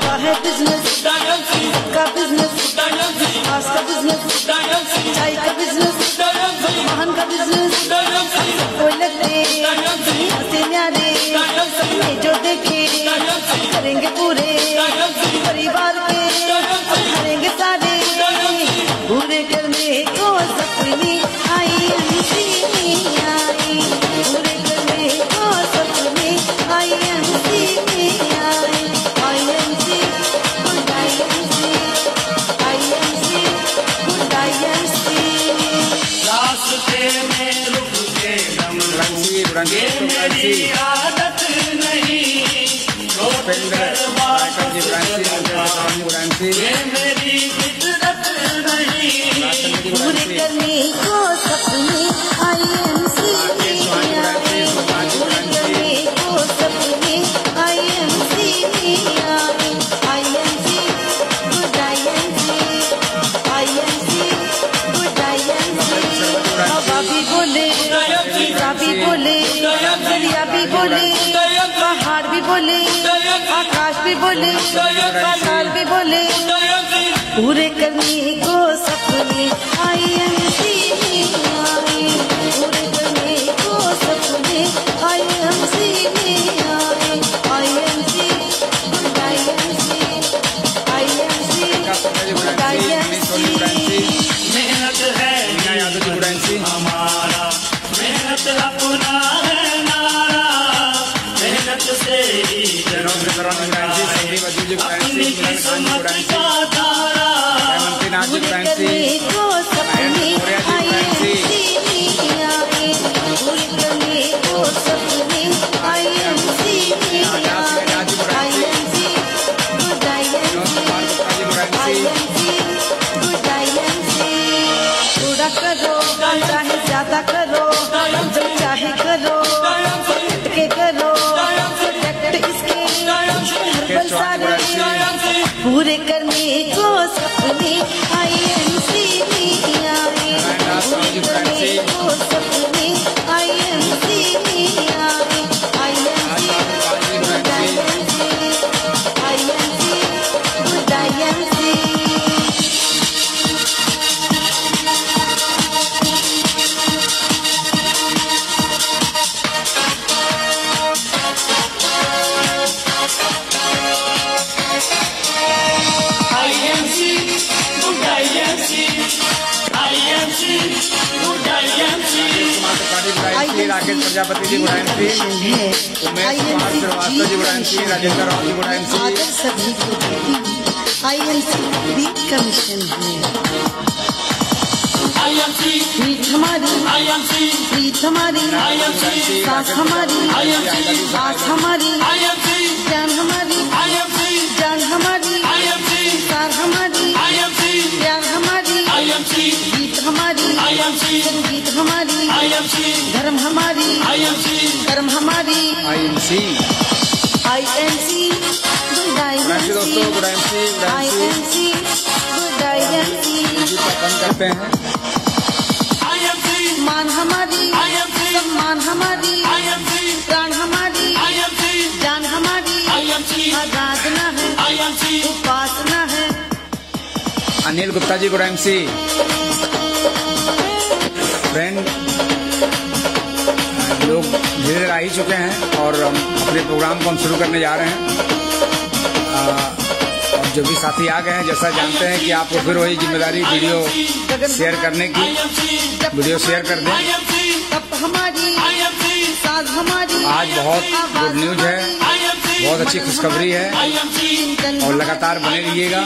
आपका है बिजनेस का बिजनेस मांस का बिजनेस चाय का बिजनेस वाहन का बिजनेस बोलते न्यारे जो देखे करेंगे पूरे परिवार Nancy. सवाल भी बोले पूरे करनी रही है आई एन सी जी कमीशन है आदर सभी को देती I N C B commission है पीठ हमारी पीठ हमारी सांस हमारी सांस हमारी जान हमारी जान हमारी एम सी गीत हमारी आई एम सी संगीत हमारी आई एम सी धर्म हमारी आई एम सी कर्म हमारी I M C I M C good I M C दोस्तों good I M C I M C good I M C करते हैं मान हमारी आई एम सी सम्मान हमारी आई एम सी प्राण हमारी आई एम सी जान हमारी आई एम सी आराधना है सी उपासना Anil Gupta ji good MC friend लोग धीरे धीरे आ ही चुके हैं और अपने प्रोग्राम को हम शुरू करने जा रहे हैं आ, और जो भी साथी आ गए हैं जैसा जानते हैं कि आपको फिर वही जिम्मेदारी वीडियो शेयर करने की वीडियो शेयर कर दें आज बहुत गुड न्यूज है बहुत अच्छी खुशखबरी है और लगातार बने रहिएगा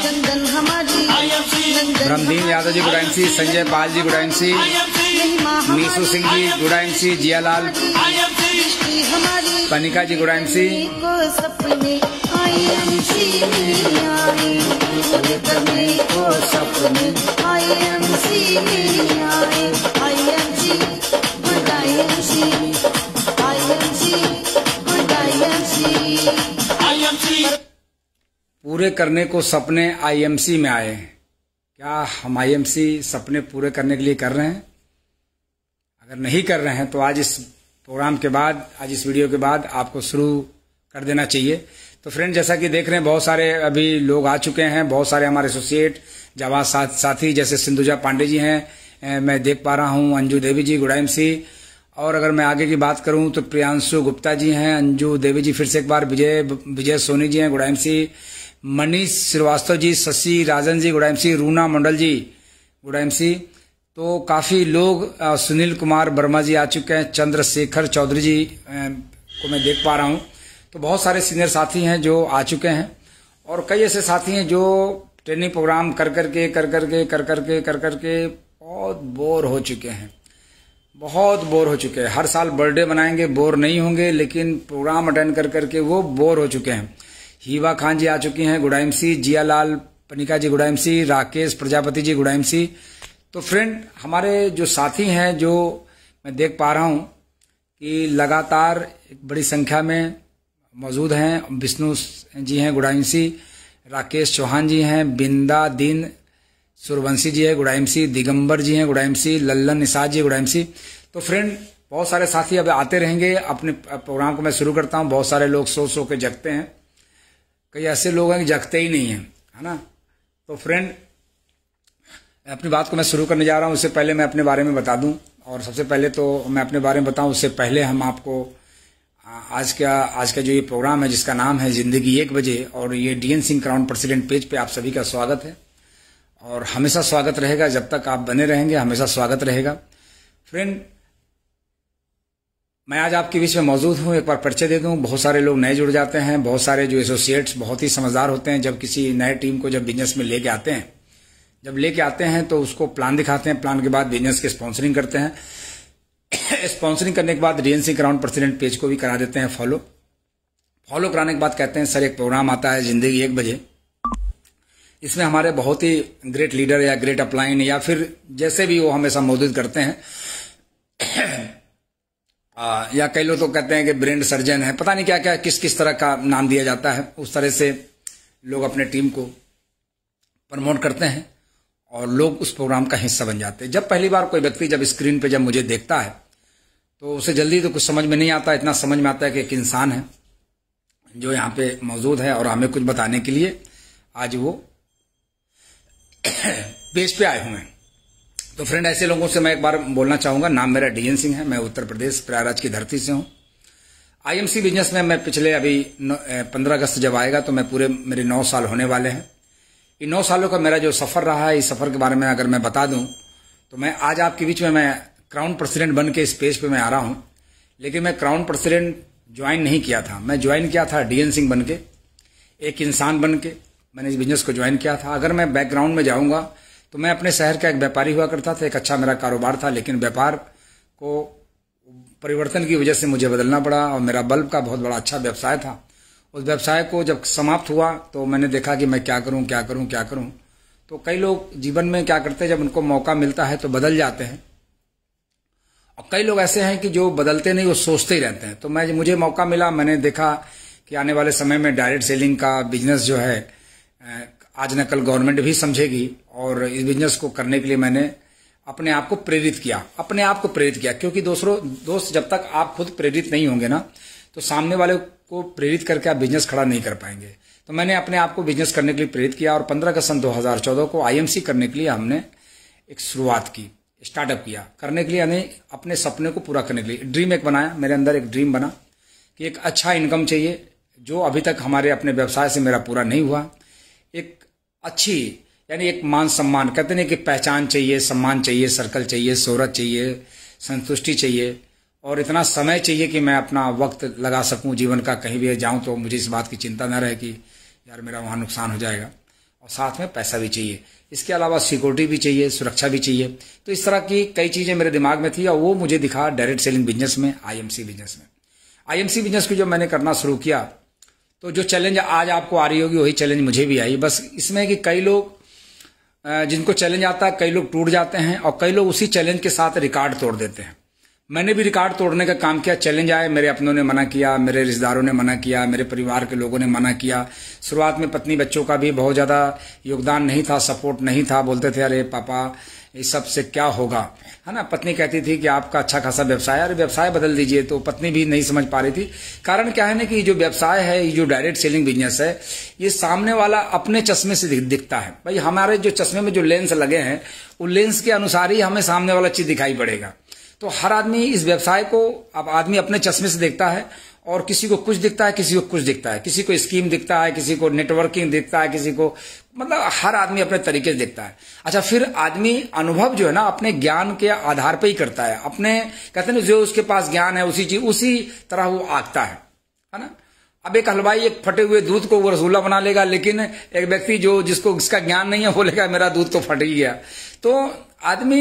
Ramdeen Yadav ji good MC Sanjay Pal ji good MC Meesu Singh ji good MC Jiyalal Kanika ji good MC पूरे करने को सपने आईएमसी में आए क्या हम आईएमसी सपने पूरे करने के लिए कर रहे हैं अगर नहीं कर रहे हैं तो आज इस प्रोग्राम के बाद आज इस वीडियो के बाद आपको शुरू कर देना चाहिए तो फ्रेंड जैसा कि देख रहे हैं बहुत सारे अभी लोग आ चुके हैं बहुत सारे हमारे एसोसिएट जवाब साथ साथी जैसे सिंधुजा पांडे जी हैं मैं देख पा रहा हूं अंजू देवी जी गुड़ाइम सी और अगर मैं आगे की बात करूं तो प्रियांशु गुप्ता जी हैं अंजू देवी जी फिर से एक बार विजय विजय सोनी जी हैं गुड़ाइम सी मनीष श्रीवास्तव जी शशि राजन जी सिंह रूना मंडल जी सिंह तो काफ़ी लोग सुनील कुमार वर्मा जी आ चुके हैं चंद्रशेखर चौधरी जी को मैं देख पा रहा हूँ तो बहुत सारे सीनियर साथी हैं जो आ चुके हैं और कई ऐसे साथी हैं जो ट्रेनिंग प्रोग्राम कर कर के कर कर के कर कर के कर कर के बहुत बोर हो चुके हैं बहुत बोर हो चुके हैं हर साल बर्थडे मनाएंगे बोर नहीं होंगे लेकिन प्रोग्राम अटेंड कर करके वो बोर हो चुके हैं हीवा खान जी आ चुकी हैं गुडायमसी जियालाल पनिका जी गुडायमसी राकेश प्रजापति जी गुडायमसी तो फ्रेंड हमारे जो साथी हैं जो मैं देख पा रहा हूँ कि लगातार एक बड़ी संख्या में मौजूद हैं विष्णु जी हैं गुडायमसी राकेश चौहान जी हैं बिंदा दीन सुरवंशी जी है गुडाइमसी दिगंबर जी हैं गुडायमसी लल्लन निषाद जी गुडाइमसी तो फ्रेंड बहुत सारे साथी अब आते रहेंगे अपने प्रोग्राम को मैं शुरू करता हूँ बहुत सारे लोग सो सो के जगते हैं कई ऐसे लोग हैं कि जगते ही नहीं हैं है ना तो फ्रेंड अपनी बात को मैं शुरू करने जा रहा हूँ उससे पहले मैं अपने बारे में बता दूँ और सबसे पहले तो मैं अपने बारे में बताऊँ उससे पहले हम आपको आज का आज का जो ये प्रोग्राम है जिसका नाम है जिंदगी एक बजे और ये DN Singh crown president page पे आप सभी का स्वागत है और हमेशा स्वागत रहेगा जब तक आप बने रहेंगे हमेशा स्वागत रहेगा फ्रेंड मैं आज आपके बीच में मौजूद हूं एक बार परिचय दे दूं बहुत सारे लोग नए जुड़ जाते हैं बहुत सारे जो एसोसिएट्स बहुत ही समझदार होते हैं जब किसी नए टीम को जब बिजनेस में लेके आते हैं जब लेके आते हैं तो उसको प्लान दिखाते हैं प्लान के बाद बिजनेस की स्पॉन्सरिंग करते हैं स्पॉन्सरिंग करने के बाद रीएनसी ग्राउंड प्रेसिडेंट पेज को भी करा देते हैं फॉलो फॉलो कराने के बाद कहते हैं सर एक प्रोग्राम आता है जिंदगी एक बजे इसमें हमारे बहुत ही ग्रेट लीडर या ग्रेट अपलाइन या फिर जैसे भी वो हमेशा मौजूद करते हैं आ, या कई लोग तो कहते हैं कि ब्रेन सर्जन है पता नहीं क्या क्या किस किस तरह का नाम दिया जाता है उस तरह से लोग अपने टीम को प्रमोट करते हैं और लोग उस प्रोग्राम का हिस्सा बन जाते हैं जब पहली बार कोई व्यक्ति जब स्क्रीन पे जब मुझे देखता है तो उसे जल्दी तो कुछ समझ में नहीं आता इतना समझ में आता है कि एक इंसान है जो यहाँ पे मौजूद है और हमें कुछ बताने के लिए आज वो पेज पे आए हुए हैं तो फ्रेंड ऐसे लोगों से मैं एक बार बोलना चाहूंगा नाम मेरा डीएन सिंह है मैं उत्तर प्रदेश प्रयागराज की धरती से हूँ आईएमसी बिजनेस में मैं पिछले अभी पंद्रह अगस्त जब आएगा तो मैं पूरे मेरे नौ साल होने वाले हैं इन नौ सालों का मेरा जो सफर रहा है इस सफर के बारे में अगर मैं बता दूं तो मैं आज आपके बीच में मैं क्राउन प्रेसिडेंट बन के इस पेज पे मैं आ रहा हूं लेकिन मैं क्राउन प्रेसिडेंट ज्वाइन नहीं किया था मैं ज्वाइन किया था डीएन सिंह बन के एक इंसान बन के मैंने इस बिजनेस को ज्वाइन किया था अगर मैं बैकग्राउंड में जाऊंगा तो मैं अपने शहर का एक व्यापारी हुआ करता था एक अच्छा मेरा कारोबार था लेकिन व्यापार को परिवर्तन की वजह से मुझे बदलना पड़ा और मेरा बल्ब का बहुत बड़ा अच्छा व्यवसाय था उस व्यवसाय को जब समाप्त हुआ तो मैंने देखा कि मैं क्या करूं क्या करूं क्या करूं तो कई लोग जीवन में क्या करते हैं जब उनको मौका मिलता है तो बदल जाते हैं और कई लोग ऐसे हैं कि जो बदलते नहीं वो सोचते ही रहते हैं तो मैं मुझे मौका मिला मैंने देखा कि आने वाले समय में डायरेक्ट सेलिंग का बिजनेस जो है आज न कल गवर्नमेंट भी समझेगी और इस बिजनेस को करने के लिए मैंने अपने आप को प्रेरित किया अपने आप को प्रेरित किया क्योंकि दूसरों दोस्त जब तक आप खुद प्रेरित नहीं होंगे ना तो सामने वाले को प्रेरित करके आप बिजनेस खड़ा नहीं कर पाएंगे तो मैंने अपने आप को बिजनेस करने के लिए प्रेरित किया और पंद्रह अगस्त सन चौदह को आई करने के लिए हमने एक शुरुआत की स्टार्टअप किया करने के लिए हमें अपने सपने को पूरा करने के लिए ड्रीम एक बनाया मेरे अंदर एक ड्रीम बना कि एक अच्छा इनकम चाहिए जो अभी तक हमारे अपने व्यवसाय से मेरा पूरा नहीं हुआ एक अच्छी यानी एक मान सम्मान कहते हैं कि पहचान चाहिए सम्मान चाहिए सर्कल चाहिए शोहरत चाहिए संतुष्टि चाहिए और इतना समय चाहिए कि मैं अपना वक्त लगा सकूं जीवन का कहीं भी जाऊं तो मुझे इस बात की चिंता न रहे कि यार मेरा वहाँ नुकसान हो जाएगा और साथ में पैसा भी चाहिए इसके अलावा सिक्योरिटी भी चाहिए सुरक्षा भी चाहिए तो इस तरह की कई चीज़ें मेरे दिमाग में थी और वो मुझे दिखा डायरेक्ट सेलिंग बिजनेस में आईएमसी बिजनेस में आईएमसी बिजनेस को जब मैंने करना शुरू किया तो जो चैलेंज आज आपको आ रही होगी वही चैलेंज मुझे भी आई बस इसमें कि कई लोग जिनको चैलेंज आता है कई लोग टूट जाते हैं और कई लोग उसी चैलेंज के साथ रिकॉर्ड तोड़ देते हैं मैंने भी रिकॉर्ड तोड़ने का काम किया चैलेंज आए मेरे अपनों ने मना किया मेरे रिश्तेदारों ने मना किया मेरे परिवार के लोगों ने मना किया शुरुआत में पत्नी बच्चों का भी बहुत ज़्यादा योगदान नहीं था सपोर्ट नहीं था बोलते थे अरे पापा इस सब से क्या होगा है ना पत्नी कहती थी कि आपका अच्छा खासा व्यवसाय है अरे व्यवसाय बदल दीजिए तो पत्नी भी नहीं समझ पा रही थी कारण क्या है ना कि जो व्यवसाय है ये जो डायरेक्ट सेलिंग बिजनेस है ये सामने वाला अपने चश्मे से दिखता है भाई हमारे जो चश्मे में जो लेंस लगे हैं वो लेंस के अनुसार ही हमें सामने वाला चीज दिखाई पड़ेगा तो हर आदमी इस व्यवसाय को अब आदमी अपने चश्मे से देखता है और किसी को कुछ दिखता है किसी को कुछ दिखता है किसी को स्कीम दिखता है किसी को नेटवर्किंग दिखता है किसी को मतलब हर आदमी अपने तरीके से दिखता है अच्छा फिर आदमी अनुभव जो है ना अपने ज्ञान के आधार पर ही करता है अपने कहते हैं जो उसके पास ज्ञान है उसी चीज उसी तरह वो आगता है है ना अब एक हलवाई एक फटे हुए दूध को वो रसगुल्ला बना लेगा लेकिन एक व्यक्ति जो जिसको जिसका ज्ञान नहीं है वो लेगा मेरा दूध तो फट ही गया तो आदमी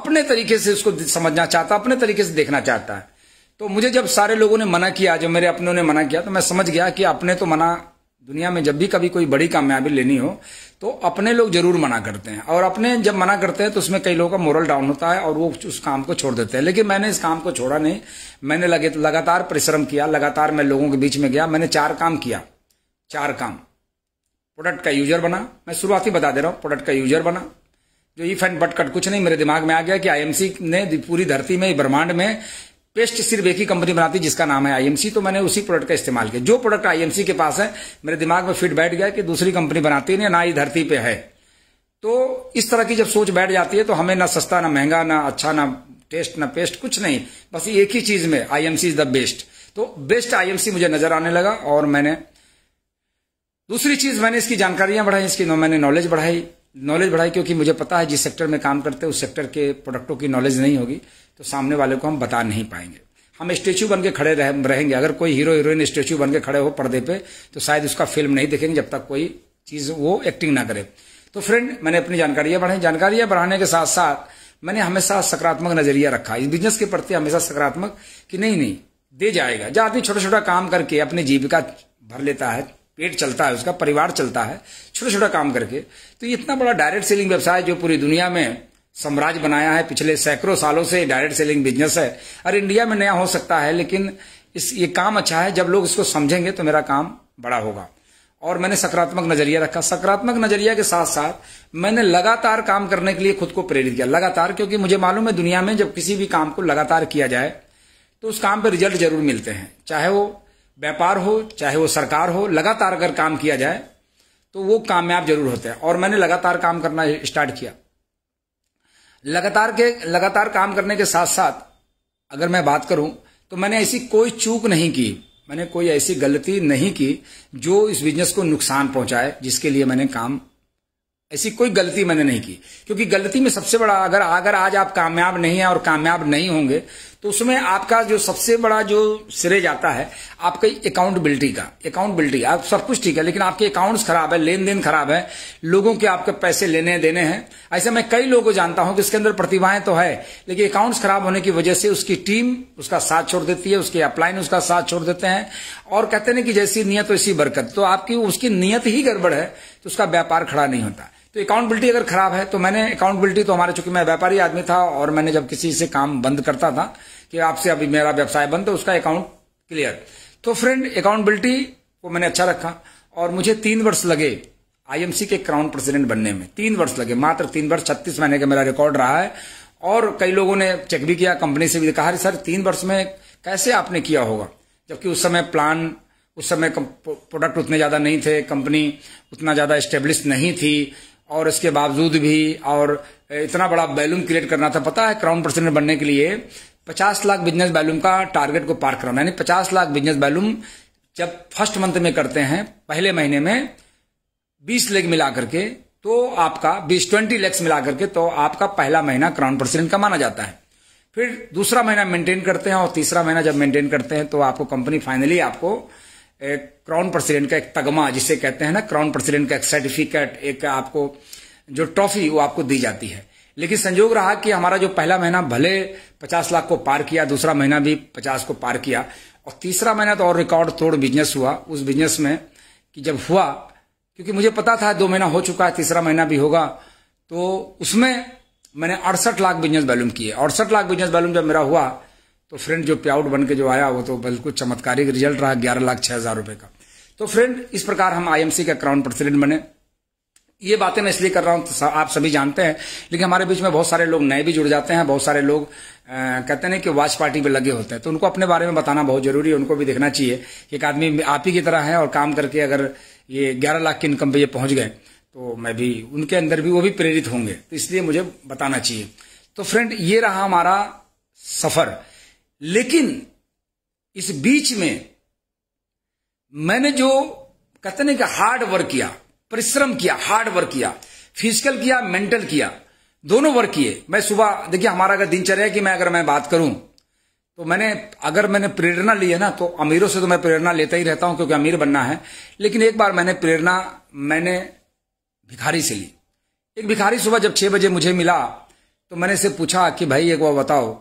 अपने तरीके से उसको समझना चाहता अपने तरीके से देखना चाहता है तो मुझे जब सारे लोगों ने मना किया जब मेरे अपनों ने मना किया तो मैं समझ गया कि अपने तो मना दुनिया में जब भी कभी कोई बड़ी कामयाबी लेनी हो तो अपने लोग जरूर मना करते हैं और अपने जब मना करते हैं तो उसमें कई लोगों का मोरल डाउन होता है और वो उस काम को छोड़ देते हैं लेकिन मैंने इस काम को छोड़ा नहीं मैंने लगे लगातार परिश्रम किया लगातार मैं लोगों के बीच में गया मैंने चार काम किया चार काम प्रोडक्ट का यूजर बना मैं शुरुआती बता दे रहा हूँ प्रोडक्ट का यूजर बना जो ईफ एंड बटकट कुछ नहीं मेरे दिमाग में आ गया कि आईएमसी ने पूरी धरती में ब्रह्मांड में पेस्ट सिर्फ एक ही कंपनी बनाती है जिसका नाम है आईएमसी तो मैंने उसी प्रोडक्ट का इस्तेमाल किया जो प्रोडक्ट आईएमसी के पास है मेरे दिमाग में फिट बैठ गया कि दूसरी कंपनी बनाती नहीं ना ही धरती पे है तो इस तरह की जब सोच बैठ जाती है तो हमें ना सस्ता ना महंगा ना अच्छा ना टेस्ट ना पेस्ट कुछ नहीं बस एक ही चीज में आईएमसी इज द बेस्ट तो बेस्ट आईएमसी मुझे नजर आने लगा और मैंने दूसरी चीज मैंने इसकी जानकारियां बढ़ाई इसकी मैंने नॉलेज बढ़ाई नॉलेज बढ़ाई क्योंकि मुझे पता है जिस सेक्टर में काम करते हैं उस सेक्टर के प्रोडक्टों की नॉलेज नहीं होगी तो सामने वाले को हम बता नहीं पाएंगे हम स्टेचू बन के खड़े रह, रहेंगे अगर कोई हीरो हीरोइन स्टेचू बन के खड़े हो पर्दे पे तो शायद उसका फिल्म नहीं देखेंगे जब तक कोई चीज वो एक्टिंग ना करे तो फ्रेंड मैंने अपनी जानकारियां बढ़ाई जानकारियां बढ़ाने के साथ साथ मैंने हमेशा सकारात्मक नजरिया रखा इस बिजनेस के प्रति हमेशा सकारात्मक कि नहीं नहीं दे जाएगा जो आदमी छोटा छोटा काम करके अपनी जीविका भर लेता है पेट चलता है उसका परिवार चलता है छोटा छोटा काम करके तो इतना बड़ा डायरेक्ट सेलिंग व्यवसाय जो पूरी दुनिया में साम्राज्य बनाया है पिछले सैकड़ों सालों से डायरेक्ट सेलिंग बिजनेस है और इंडिया में नया हो सकता है लेकिन इस ये काम अच्छा है जब लोग इसको समझेंगे तो मेरा काम बड़ा होगा और मैंने सकारात्मक नजरिया रखा सकारात्मक नजरिया के साथ साथ मैंने लगातार काम करने के लिए खुद को प्रेरित किया लगातार क्योंकि मुझे मालूम है दुनिया में जब किसी भी काम को लगातार किया जाए तो उस काम पर रिजल्ट जरूर मिलते हैं चाहे वो व्यापार हो चाहे वो सरकार हो लगातार अगर काम किया जाए तो वो कामयाब जरूर होते हैं और मैंने लगातार काम करना स्टार्ट किया लगातार के लगातार काम करने के साथ साथ अगर मैं बात करूं तो मैंने ऐसी कोई चूक नहीं की मैंने कोई ऐसी गलती नहीं की जो इस बिजनेस को नुकसान पहुंचाए जिसके लिए मैंने काम ऐसी कोई गलती मैंने नहीं की क्योंकि गलती में सबसे बड़ा अगर अगर आज आप कामयाब नहीं हैं और कामयाब नहीं होंगे तो उसमें आपका जो सबसे बड़ा जो सिरे जाता है आपके अकाउंटेबिलिटी का अकाउंटेबिलिटी आप सब कुछ ठीक है लेकिन आपके अकाउंट्स खराब है लेन देन खराब है लोगों के आपके पैसे लेने देने हैं ऐसे मैं कई लोगों को जानता हूं कि इसके अंदर प्रतिभाएं तो है लेकिन अकाउंट्स खराब होने की वजह से उसकी टीम उसका साथ छोड़ देती है उसके अपलाइन उसका साथ छोड़ देते हैं और कहते हैं कि जैसी नियत वैसी बरकत तो आपकी उसकी नियत ही गड़बड़ है तो उसका व्यापार खड़ा नहीं होता तो अकाउंटेबिलिटी अगर खराब है तो मैंने अकाउंटेबिलिटी तो हमारे चूंकि मैं व्यापारी आदमी था और मैंने जब किसी से काम बंद करता था कि आपसे अभी मेरा व्यवसाय बंद है तो उसका अकाउंट क्लियर तो फ्रेंड अकाउंटेबिलिटी को मैंने अच्छा रखा और मुझे तीन वर्ष लगे आईएमसी के क्राउन प्रेसिडेंट बनने में तीन वर्ष लगे मात्र तीन वर्ष छत्तीस महीने का मेरा रिकॉर्ड रहा है और कई लोगों ने चेक भी किया कंपनी से भी कहा सर तीन वर्ष में कैसे आपने किया होगा जबकि उस समय प्लान उस समय प्रोडक्ट उतने ज़्यादा नहीं थे कंपनी उतना ज़्यादा स्टेब्लिश नहीं थी और इसके बावजूद भी और इतना बड़ा बैलून क्रिएट करना था पता है क्राउन प्रेसिडेंट बनने के लिए पचास लाख बिजनेस वैल्यूम का टारगेट को पार कराना यानी पचास लाख बिजनेस वैल्यूम जब फर्स्ट मंथ में करते हैं पहले महीने में बीस लेख मिला करके तो आपका बीस ट्वेंटी लैक्स मिला करके तो आपका पहला महीना क्राउन प्रेसिडेंट का माना जाता है फिर दूसरा महीना मेंटेन करते हैं और तीसरा महीना जब मेंटेन करते हैं तो आपको कंपनी फाइनली आपको एक क्राउन प्रेसिडेंट का एक तगमा जिसे कहते हैं ना क्राउन प्रेसिडेंट का एक सर्टिफिकेट एक आपको जो ट्रॉफी वो आपको दी जाती है लेकिन संजोग रहा कि हमारा जो पहला महीना भले 50 लाख को पार किया दूसरा महीना भी 50 को पार किया और तीसरा महीना तो और रिकॉर्ड तोड़ बिजनेस हुआ उस बिजनेस में कि जब हुआ क्योंकि मुझे पता था दो महीना हो चुका है तीसरा महीना भी होगा तो उसमें मैंने अड़सठ लाख बिजनेस वैल्यूम किए अड़सठ लाख बिजनेस वैल्यूम जब मेरा हुआ तो फ्रेंड जो पे बन के जो आया वो तो बिल्कुल चमत्कारिक रिजल्ट रहा ग्यारह लाख छह हजार रुपए का तो फ्रेंड इस प्रकार हम आईएमसी का क्राउन प्रेसिडेंट बने ये बातें मैं इसलिए कर रहा हूं तो आप सभी जानते हैं लेकिन हमारे बीच में बहुत सारे लोग नए भी जुड़ जाते हैं बहुत सारे लोग आ, कहते हैं कि वॉच पार्टी में लगे होते हैं तो उनको अपने बारे में बताना बहुत जरूरी है उनको भी देखना चाहिए कि एक आदमी आप ही की तरह है और काम करके अगर ये ग्यारह लाख की इनकम पे ये पहुंच गए तो मैं भी उनके अंदर भी वो भी प्रेरित होंगे तो इसलिए मुझे बताना चाहिए तो फ्रेंड ये रहा हमारा सफर लेकिन इस बीच में मैंने जो कहते ना कि हार्ड वर्क किया परिश्रम किया हार्ड वर्क किया फिजिकल किया मेंटल किया दोनों वर्क किए मैं सुबह देखिए हमारा अगर दिनचर्या कि मैं अगर मैं बात करूं तो मैंने अगर मैंने प्रेरणा ली है ना तो अमीरों से तो मैं प्रेरणा लेता ही रहता हूं क्योंकि अमीर बनना है लेकिन एक बार मैंने प्रेरणा मैंने भिखारी से ली एक भिखारी सुबह जब छह बजे मुझे मिला तो मैंने से पूछा कि भाई एक बार बताओ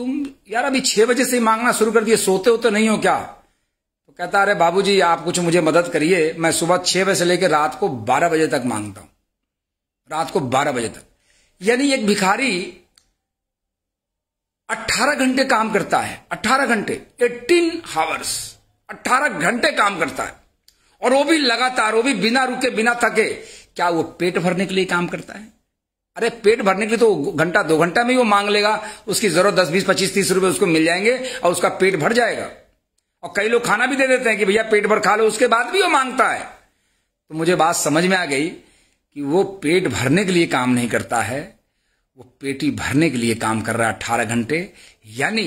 तुम यार अभी छह बजे से मांगना शुरू कर दिए सोते होते नहीं हो क्या कहता अरे बाबूजी आप कुछ मुझे मदद करिए मैं सुबह छह बजे से लेकर रात को बारह बजे तक मांगता हूं रात को बारह बजे तक यानी एक भिखारी अट्ठारह घंटे काम करता है अट्ठारह घंटे एटीन हावर्स अट्ठारह घंटे काम करता है और वो भी लगातार वो भी बिना रुके बिना थके क्या वो पेट भरने के लिए काम करता है अरे पेट भरने के लिए तो घंटा दो घंटा में ही वो मांग लेगा उसकी जरूरत दस बीस पच्चीस तीस रुपए उसको मिल जाएंगे और उसका पेट भर जाएगा और कई लोग खाना भी दे देते हैं कि भैया पेट भर खा लो उसके बाद भी वो मांगता है तो मुझे बात समझ में आ गई कि वो पेट भरने के लिए काम नहीं करता है वो पेटी भरने के लिए काम कर रहा है अट्ठारह घंटे यानी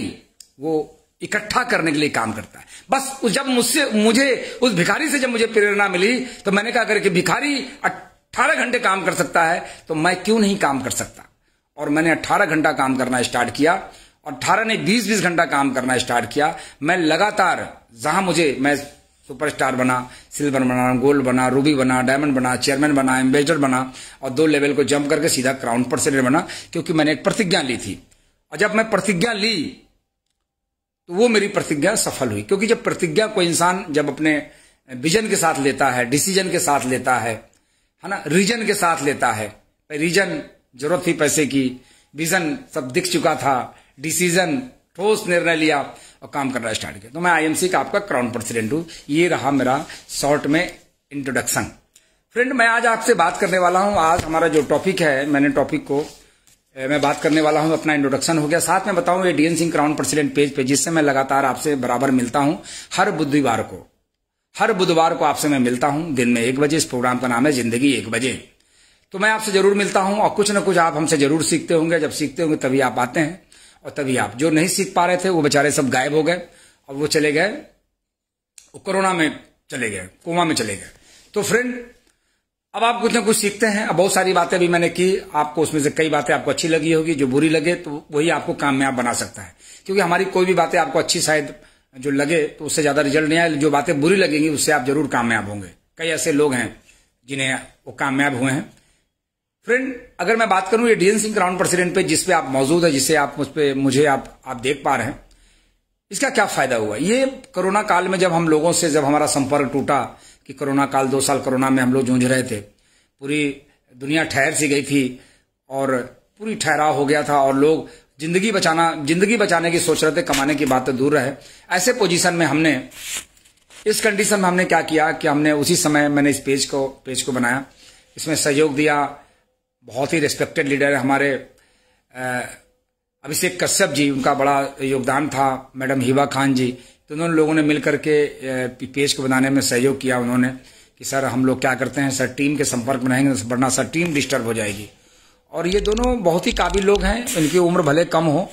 वो इकट्ठा करने के लिए काम करता है बस जब मुझसे मुझे उस भिखारी से जब मुझे प्रेरणा मिली तो मैंने कहा अगर भिखारी अट्ठारह घंटे काम कर सकता है तो मैं क्यों नहीं काम कर सकता और मैंने अट्ठारह घंटा काम करना स्टार्ट किया अट्ठारह ने बीस बीस घंटा काम करना स्टार्ट किया मैं लगातार जहां मुझे मैं सुपरस्टार बना सिल्वर बना गोल्ड बना रूबी बना डायमंड बना चेयरमैन बना एम्बेसडर बना और दो लेवल को जंप करके सीधा क्राउन पर्सेंट बना क्योंकि मैंने एक प्रतिज्ञा ली थी और जब मैं प्रतिज्ञा ली तो वो मेरी प्रतिज्ञा सफल हुई क्योंकि जब प्रतिज्ञा कोई इंसान जब अपने विजन के साथ लेता है डिसीजन के साथ लेता है है ना रीजन के साथ लेता है रीजन जरूरत थी पैसे की विजन सब दिख चुका था डिसीजन ठोस निर्णय लिया और काम करना स्टार्ट किया तो मैं आईएमसी का आपका क्राउन प्रेसिडेंट हूं ये रहा मेरा शॉर्ट में इंट्रोडक्शन फ्रेंड मैं आज आपसे बात करने वाला हूं आज हमारा जो टॉपिक है मैंने टॉपिक को मैं बात करने वाला हूं अपना इंट्रोडक्शन हो गया साथ में बताऊं ये DN Singh crown president page पे जिससे मैं लगातार आपसे बराबर मिलता हूं हर बुधवार को हर बुधवार को आपसे मैं मिलता हूं दिन में एक बजे इस प्रोग्राम का नाम है जिंदगी एक बजे तो मैं आपसे जरूर मिलता हूं और कुछ ना कुछ आप हमसे जरूर सीखते होंगे जब सीखते होंगे तभी आप आते हैं और तभी आप जो नहीं सीख पा रहे थे वो बेचारे सब गायब हो गए और वो चले गए वो कोरोना में चले गए कोमा में चले गए तो फ्रेंड अब आप कुछ ना कुछ सीखते हैं अब बहुत सारी बातें भी मैंने की आपको उसमें से कई बातें आपको अच्छी लगी होगी जो बुरी लगे तो वही आपको कामयाब बना सकता है क्योंकि हमारी कोई भी बातें आपको अच्छी शायद जो लगे तो उससे ज़्यादा रिजल्ट नहीं आए जो बातें बुरी लगेंगी उससे आप जरूर कामयाब होंगे कई ऐसे लोग हैं जिन्हें वो कामयाब हुए हैं फ्रेंड अगर मैं बात करूं ये डीएन सिंह क्राउन प्रेसिडेंट पे जिसपे आप मौजूद है जिसे आप मुझ पर मुझे आप आप देख पा रहे हैं इसका क्या फायदा हुआ ये कोरोना काल में जब हम लोगों से जब हमारा संपर्क टूटा कि कोरोना काल दो साल कोरोना में हम लोग जूझ रहे थे पूरी दुनिया ठहर सी गई थी और पूरी ठहराव हो गया था और लोग जिंदगी बचाना जिंदगी बचाने की सोच रहे थे कमाने की बात तो दूर रहे ऐसे पोजीशन में हमने इस कंडीशन में हमने क्या किया कि हमने उसी समय मैंने इस पेज को पेज को बनाया इसमें सहयोग दिया बहुत ही रिस्पेक्टेड लीडर हमारे अभिषेक कश्यप जी उनका बड़ा योगदान था मैडम हिबा खान जी तो उन्होंने लोगों ने मिलकर के पेज को बनाने में सहयोग किया उन्होंने कि सर हम लोग क्या करते हैं सर टीम के संपर्क में रहेंगे वरना सर टीम डिस्टर्ब हो जाएगी और ये दोनों बहुत ही काबिल लोग हैं इनकी उम्र भले कम हो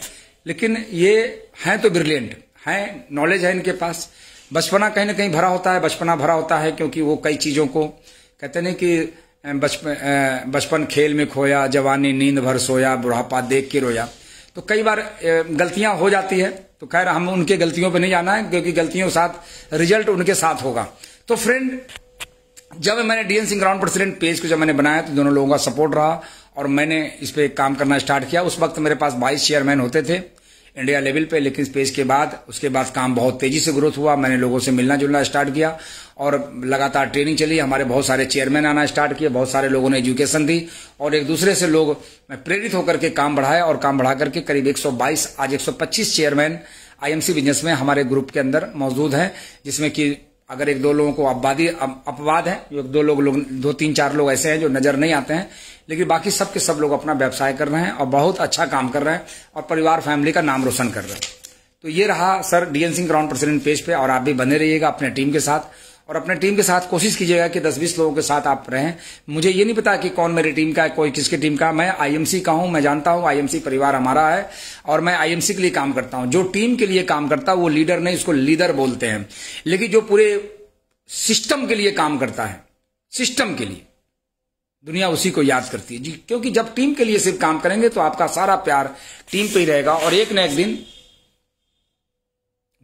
लेकिन ये हैं तो ब्रिलियंट हैं नॉलेज है इनके पास बचपना कहीं ना कहीं भरा होता है बचपना भरा होता है क्योंकि वो कई चीज़ों को कहते नहीं कि बचपन बचपन खेल में खोया जवानी नींद भर सोया बुढ़ापा देख के रोया तो कई बार गलतियां हो जाती है तो खैर हम उनके गलतियों पे नहीं जाना है क्योंकि गलतियों के साथ रिजल्ट उनके साथ होगा तो फ्रेंड जब मैंने DN Singh ground president page को जब मैंने बनाया तो दोनों लोगों का सपोर्ट रहा और मैंने इस पर काम करना स्टार्ट किया उस वक्त मेरे पास बाईस चेयरमैन होते थे इंडिया लेवल पे लेकिन स्पेस के बाद उसके बाद काम बहुत तेजी से ग्रोथ हुआ मैंने लोगों से मिलना जुलना स्टार्ट किया और लगातार ट्रेनिंग चली हमारे बहुत सारे चेयरमैन आना स्टार्ट किए बहुत सारे लोगों ने एजुकेशन दी और एक दूसरे से लोग प्रेरित होकर के काम बढ़ाया और काम बढ़ा करके करीब 122 आज 125 चेयरमैन आईएमसी बिजनेस में हमारे ग्रुप के अंदर मौजूद हैं जिसमें कि अगर एक दो लोगों को अपवादी अपवाद है जो दो लोग लोग दो तीन चार लोग ऐसे हैं जो नजर नहीं आते हैं लेकिन बाकी सब के सब लोग अपना व्यवसाय कर रहे हैं और बहुत अच्छा काम कर रहे हैं और परिवार फैमिली का नाम रोशन कर रहे हैं तो ये रहा sir DN Singh ground president page पे और आप भी बने रहिएगा अपने टीम के साथ और अपने टीम के साथ कोशिश कीजिएगा कि 10-20 लोगों के साथ आप रहें मुझे ये नहीं पता कि कौन मेरी टीम का है कोई किसकी टीम का मैं आईएमसी का हूं मैं जानता हूं आईएमसी परिवार हमारा है और मैं आईएमसी के लिए काम करता हूं जो टीम के लिए काम करता है वो लीडर नहीं उसको लीडर बोलते हैं लेकिन जो पूरे सिस्टम के लिए काम करता है सिस्टम के लिए दुनिया उसी को याद करती है जी क्योंकि जब टीम के लिए सिर्फ काम करेंगे तो आपका सारा प्यार टीम पे ही रहेगा और एक न एक दिन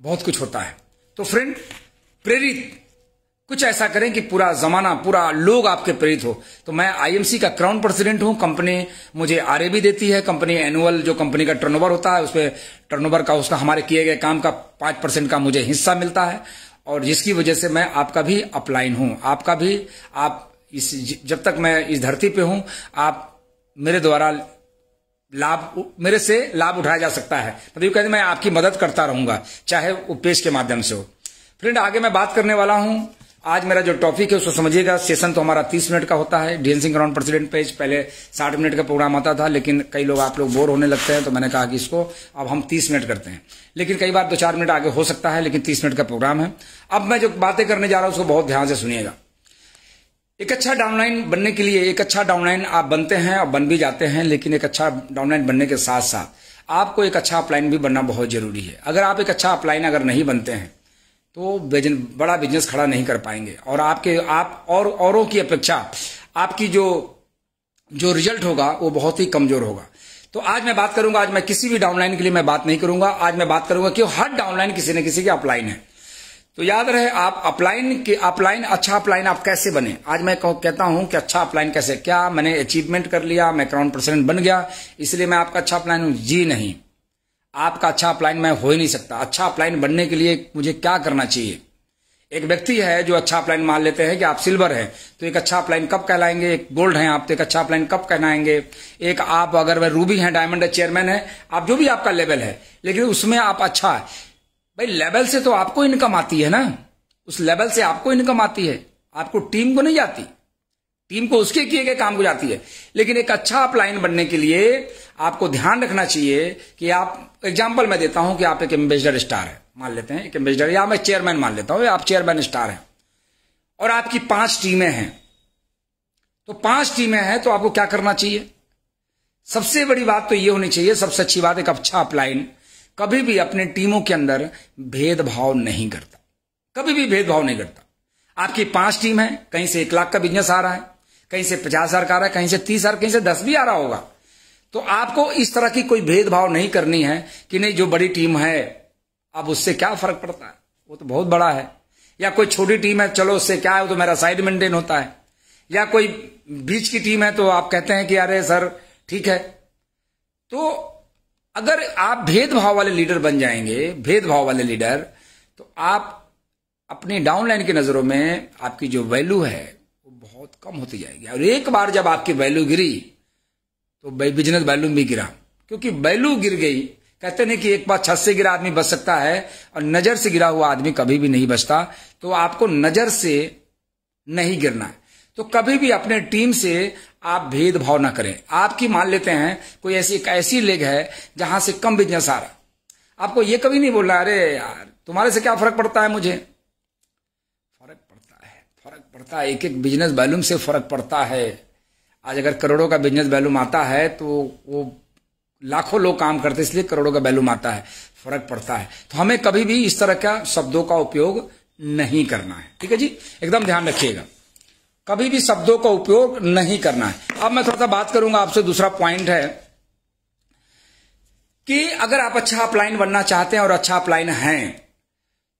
बहुत कुछ होता है तो फ्रेंड प्रेरित कुछ ऐसा करें कि पूरा जमाना पूरा लोग आपके प्रेरित हो तो मैं आईएमसी का क्राउन प्रेसिडेंट हूं कंपनी मुझे भी देती है कंपनी एनुअल जो कंपनी का टर्नओवर होता है उसमें टर्नओवर का उसका हमारे किए गए काम का पांच परसेंट का मुझे हिस्सा मिलता है और जिसकी वजह से मैं आपका भी अपलाइन हूं आपका भी आप इस जब तक मैं इस धरती पे हूं आप मेरे द्वारा लाभ मेरे से लाभ उठाया जा सकता है मतलब कहते मैं आपकी मदद करता रहूंगा चाहे वो पेश के माध्यम से हो फ्रेंड आगे मैं बात करने वाला हूं आज मेरा जो टॉपिक है उसको समझिएगा सेशन तो हमारा तीस मिनट का होता है डेंसिंग ग्राउंड प्रेसिडेंट पेज पहले साठ मिनट का प्रोग्राम आता था लेकिन कई लोग आप लोग बोर होने लगते हैं तो मैंने कहा कि इसको अब हम तीस मिनट करते हैं लेकिन कई बार दो चार मिनट आगे हो सकता है लेकिन तीस मिनट का प्रोग्राम है अब मैं जो बातें करने जा रहा हूं उसको बहुत ध्यान से सुनिएगा एक अच्छा डाउनलाइन बनने के लिए एक अच्छा डाउनलाइन आप बनते हैं और बन भी जाते हैं लेकिन एक अच्छा डाउनलाइन बनने के साथ साथ आपको एक अच्छा अपलाइन भी बनना बहुत जरूरी है अगर आप एक अच्छा अपलाइन अगर नहीं बनते हैं तो बिजन, बड़ा बिजनेस खड़ा नहीं कर पाएंगे और आपके आप और औरों की अपेक्षा आपकी जो जो रिजल्ट होगा वो बहुत ही कमजोर होगा तो आज मैं बात करूंगा आज मैं किसी भी डाउनलाइन के लिए मैं बात नहीं करूंगा आज मैं बात करूंगा कि हर डाउनलाइन किसी न किसी की अपलाइन है तो याद रहे आप अपलाइन के अपलाइन अच्छा अपलाइन आप कैसे बने आज मैं कहता हूं कि अच्छा अपलाइन कैसे क्या मैंने अचीवमेंट कर लिया मैं क्राउन प्रेसिडेंट बन गया इसलिए मैं आपका अच्छा अपलाइन हूं जी नहीं आपका अच्छा अपलाइन मैं हो ही नहीं सकता अच्छा अपलाइन बनने के लिए मुझे क्या करना चाहिए एक व्यक्ति है जो अच्छा अपलाइन मान लेते हैं कि आप सिल्वर हैं तो एक अच्छा अपलाइन कब कहलाएंगे एक गोल्ड हैं आप तो एक अच्छा अपलाइन कब कहलाएंगे एक आप अगर वह रूबी हैं डायमंड है चेयरमैन है आप जो भी आपका लेवल है लेकिन उसमें आप अच्छा है भाई लेवल से तो आपको इनकम आती है ना उस लेवल से आपको इनकम आती है आपको टीम को नहीं जाती टीम को उसके किए गए काम को जाती है लेकिन एक अच्छा अपलाइन बनने के लिए आपको ध्यान रखना चाहिए कि आप एग्जाम्पल मैं देता हूं कि आप एक एम्बेसडर स्टार है मान लेते हैं एक एम्बेसडर या मैं चेयरमैन मान लेता हूं या आप चेयरमैन स्टार हैं और आपकी पांच टीमें हैं तो पांच टीमें हैं तो आपको क्या करना चाहिए सबसे बड़ी बात तो ये होनी चाहिए सबसे अच्छी बात एक अच्छा अपलाइन कभी भी अपने टीमों के अंदर भेदभाव नहीं करता कभी भी भेदभाव नहीं करता आपकी पांच टीम है कहीं से एक लाख का बिजनेस आ रहा है कहीं से पचास हजार का आ रहा है कहीं से तीस हजार कहीं से दस भी आ रहा होगा तो आपको इस तरह की कोई भेदभाव नहीं करनी है कि नहीं जो बड़ी टीम है अब उससे क्या फर्क पड़ता है वो तो बहुत बड़ा है या कोई छोटी टीम है चलो उससे क्या है वो तो मेरा साइड मेंटेन होता है या कोई बीच की टीम है तो आप कहते हैं कि अरे सर ठीक है तो अगर आप भेदभाव वाले लीडर बन जाएंगे भेदभाव वाले लीडर तो आप अपनी डाउनलाइन की नजरों में आपकी जो वैल्यू है बहुत कम होती जाएगी और एक बार जब आपकी वैल्यू गिरी तो बिजनेस वैल्यू भी गिरा क्योंकि वैल्यू गिर गई कहते नहीं कि एक बार छत से गिरा आदमी बच सकता है और नजर से गिरा हुआ आदमी कभी भी नहीं बचता तो आपको नजर से नहीं गिरना है तो कभी भी अपने टीम से आप भेदभाव ना करें आपकी मान लेते हैं कोई ऐसी एक ऐसी लेग है जहां से कम बिजनेस आ रहा आपको ये कभी नहीं बोलना अरे यार तुम्हारे से क्या फर्क पड़ता है मुझे पड़ता है एक एक बिजनेस वैल्यूम से फर्क पड़ता है आज अगर करोड़ों का बिजनेस वैल्यूम आता है तो वो लाखों लोग काम करते इसलिए करोड़ों का वैल्यूम आता है फर्क पड़ता है तो हमें कभी भी इस तरह का शब्दों का उपयोग नहीं करना है ठीक है जी एकदम ध्यान रखिएगा कभी भी शब्दों का उपयोग नहीं करना है अब मैं थोड़ा सा बात करूंगा आपसे दूसरा पॉइंट है कि अगर आप अच्छा अपलाइन बनना चाहते हैं और अच्छा अपलाइन हैं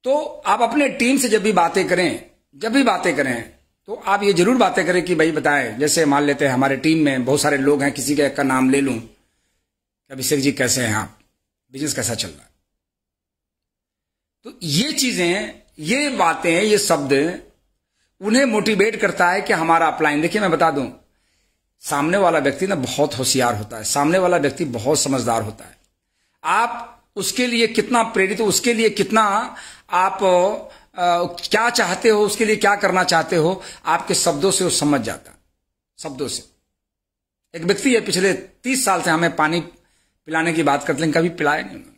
तो आप अपने टीम से जब भी बातें करें जब भी बातें करें तो आप ये जरूर बातें करें कि भाई बताएं जैसे मान लेते हैं हमारे टीम में बहुत सारे लोग हैं किसी का का नाम ले लूं अभिषेक जी कैसे हैं आप बिजनेस कैसा चल रहा है तो ये चीजें ये बातें ये शब्द उन्हें मोटिवेट करता है कि हमारा अपलाइन देखिए मैं बता दूं सामने वाला व्यक्ति ना बहुत होशियार होता है सामने वाला व्यक्ति बहुत समझदार होता है आप उसके लिए कितना प्रेरित उसके लिए कितना आप क्या चाहते हो उसके लिए क्या करना चाहते हो आपके शब्दों से वो समझ जाता शब्दों से एक व्यक्ति है पिछले तीस साल से हमें पानी पिलाने की बात करते हैं कभी पिलाए नहीं उन्होंने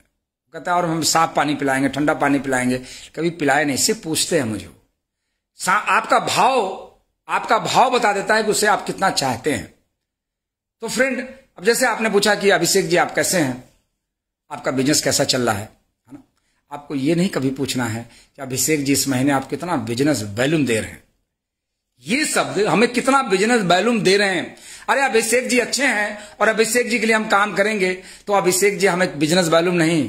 कहता और हम साफ पानी पिलाएंगे ठंडा पानी पिलाएंगे कभी पिलाए नहीं से पूछते हैं मुझे आपका भाव आपका भाव बता देता है कि उसे आप कितना चाहते हैं तो फ्रेंड अब जैसे आपने पूछा कि अभिषेक जी आप कैसे हैं आपका बिजनेस कैसा चल रहा है आपको ये नहीं कभी पूछना है कि अभिषेक जी इस महीने आप कितना बिजनेस वैल्यूम दे रहे हैं ये शब्द हमें कितना बिजनेस वैल्यूम दे रहे हैं अरे अभिषेक जी अच्छे हैं और अभिषेक जी के लिए हम काम करेंगे तो अभिषेक जी हमें बिजनेस वैल्यूम नहीं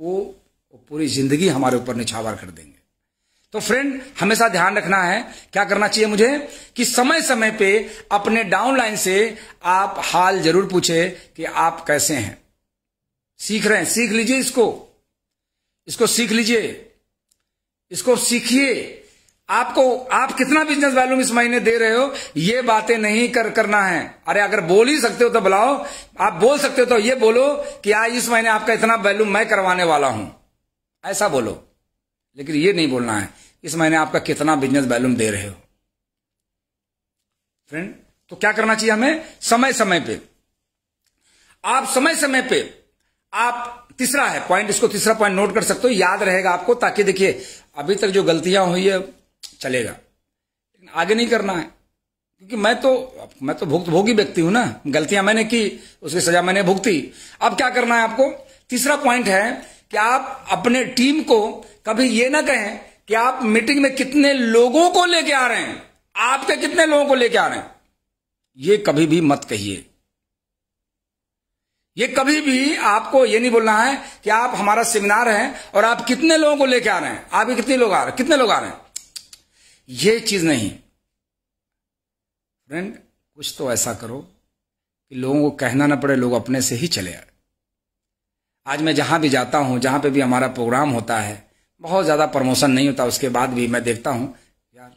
वो, वो पूरी जिंदगी हमारे ऊपर निछावर कर देंगे तो फ्रेंड हमेशा ध्यान रखना है क्या करना चाहिए मुझे कि समय समय पे अपने डाउनलाइन से आप हाल जरूर पूछे कि आप कैसे हैं सीख रहे हैं सीख लीजिए इसको इसको सीख लीजिए इसको सीखिए आपको आप कितना बिजनेस वैल्यूम इस महीने दे रहे हो ये बातें नहीं कर करना है अरे अगर बोल ही सकते हो तो बुलाओ आप बोल सकते हो तो ये बोलो कि आज इस महीने आपका इतना वैल्यूम मैं करवाने वाला हूं ऐसा बोलो लेकिन ये नहीं बोलना है इस महीने आपका कितना बिजनेस वैल्यूम दे रहे हो फ्रेंड तो क्या करना चाहिए हमें समय समय पे आप समय समय पे आप तीसरा है पॉइंट इसको तीसरा पॉइंट नोट कर सकते हो याद रहेगा आपको ताकि देखिए अभी तक जो गलतियां हुई है चलेगा लेकिन आगे नहीं करना है क्योंकि मैं तो मैं तो भुक्त भोगी व्यक्ति हूं ना गलतियां मैंने की उसकी सजा मैंने भुगती अब क्या करना है आपको तीसरा पॉइंट है कि आप अपने टीम को कभी ये ना कहें कि आप मीटिंग में कितने लोगों को लेके आ रहे हैं आपके कितने लोगों को लेके आ रहे हैं ये कभी भी मत कहिए ये कभी भी आपको ये नहीं बोलना है कि आप हमारा सेमिनार है और आप कितने लोगों को लेके आ रहे हैं आप कितने लोग आ रहे हैं कितने लोग आ रहे हैं ये चीज नहीं फ्रेंड कुछ तो ऐसा करो कि लोगों को कहना ना पड़े लोग अपने से ही चले आए आज मैं जहां भी जाता हूं जहां पे भी हमारा प्रोग्राम होता है बहुत ज्यादा प्रमोशन नहीं होता उसके बाद भी मैं देखता हूं यार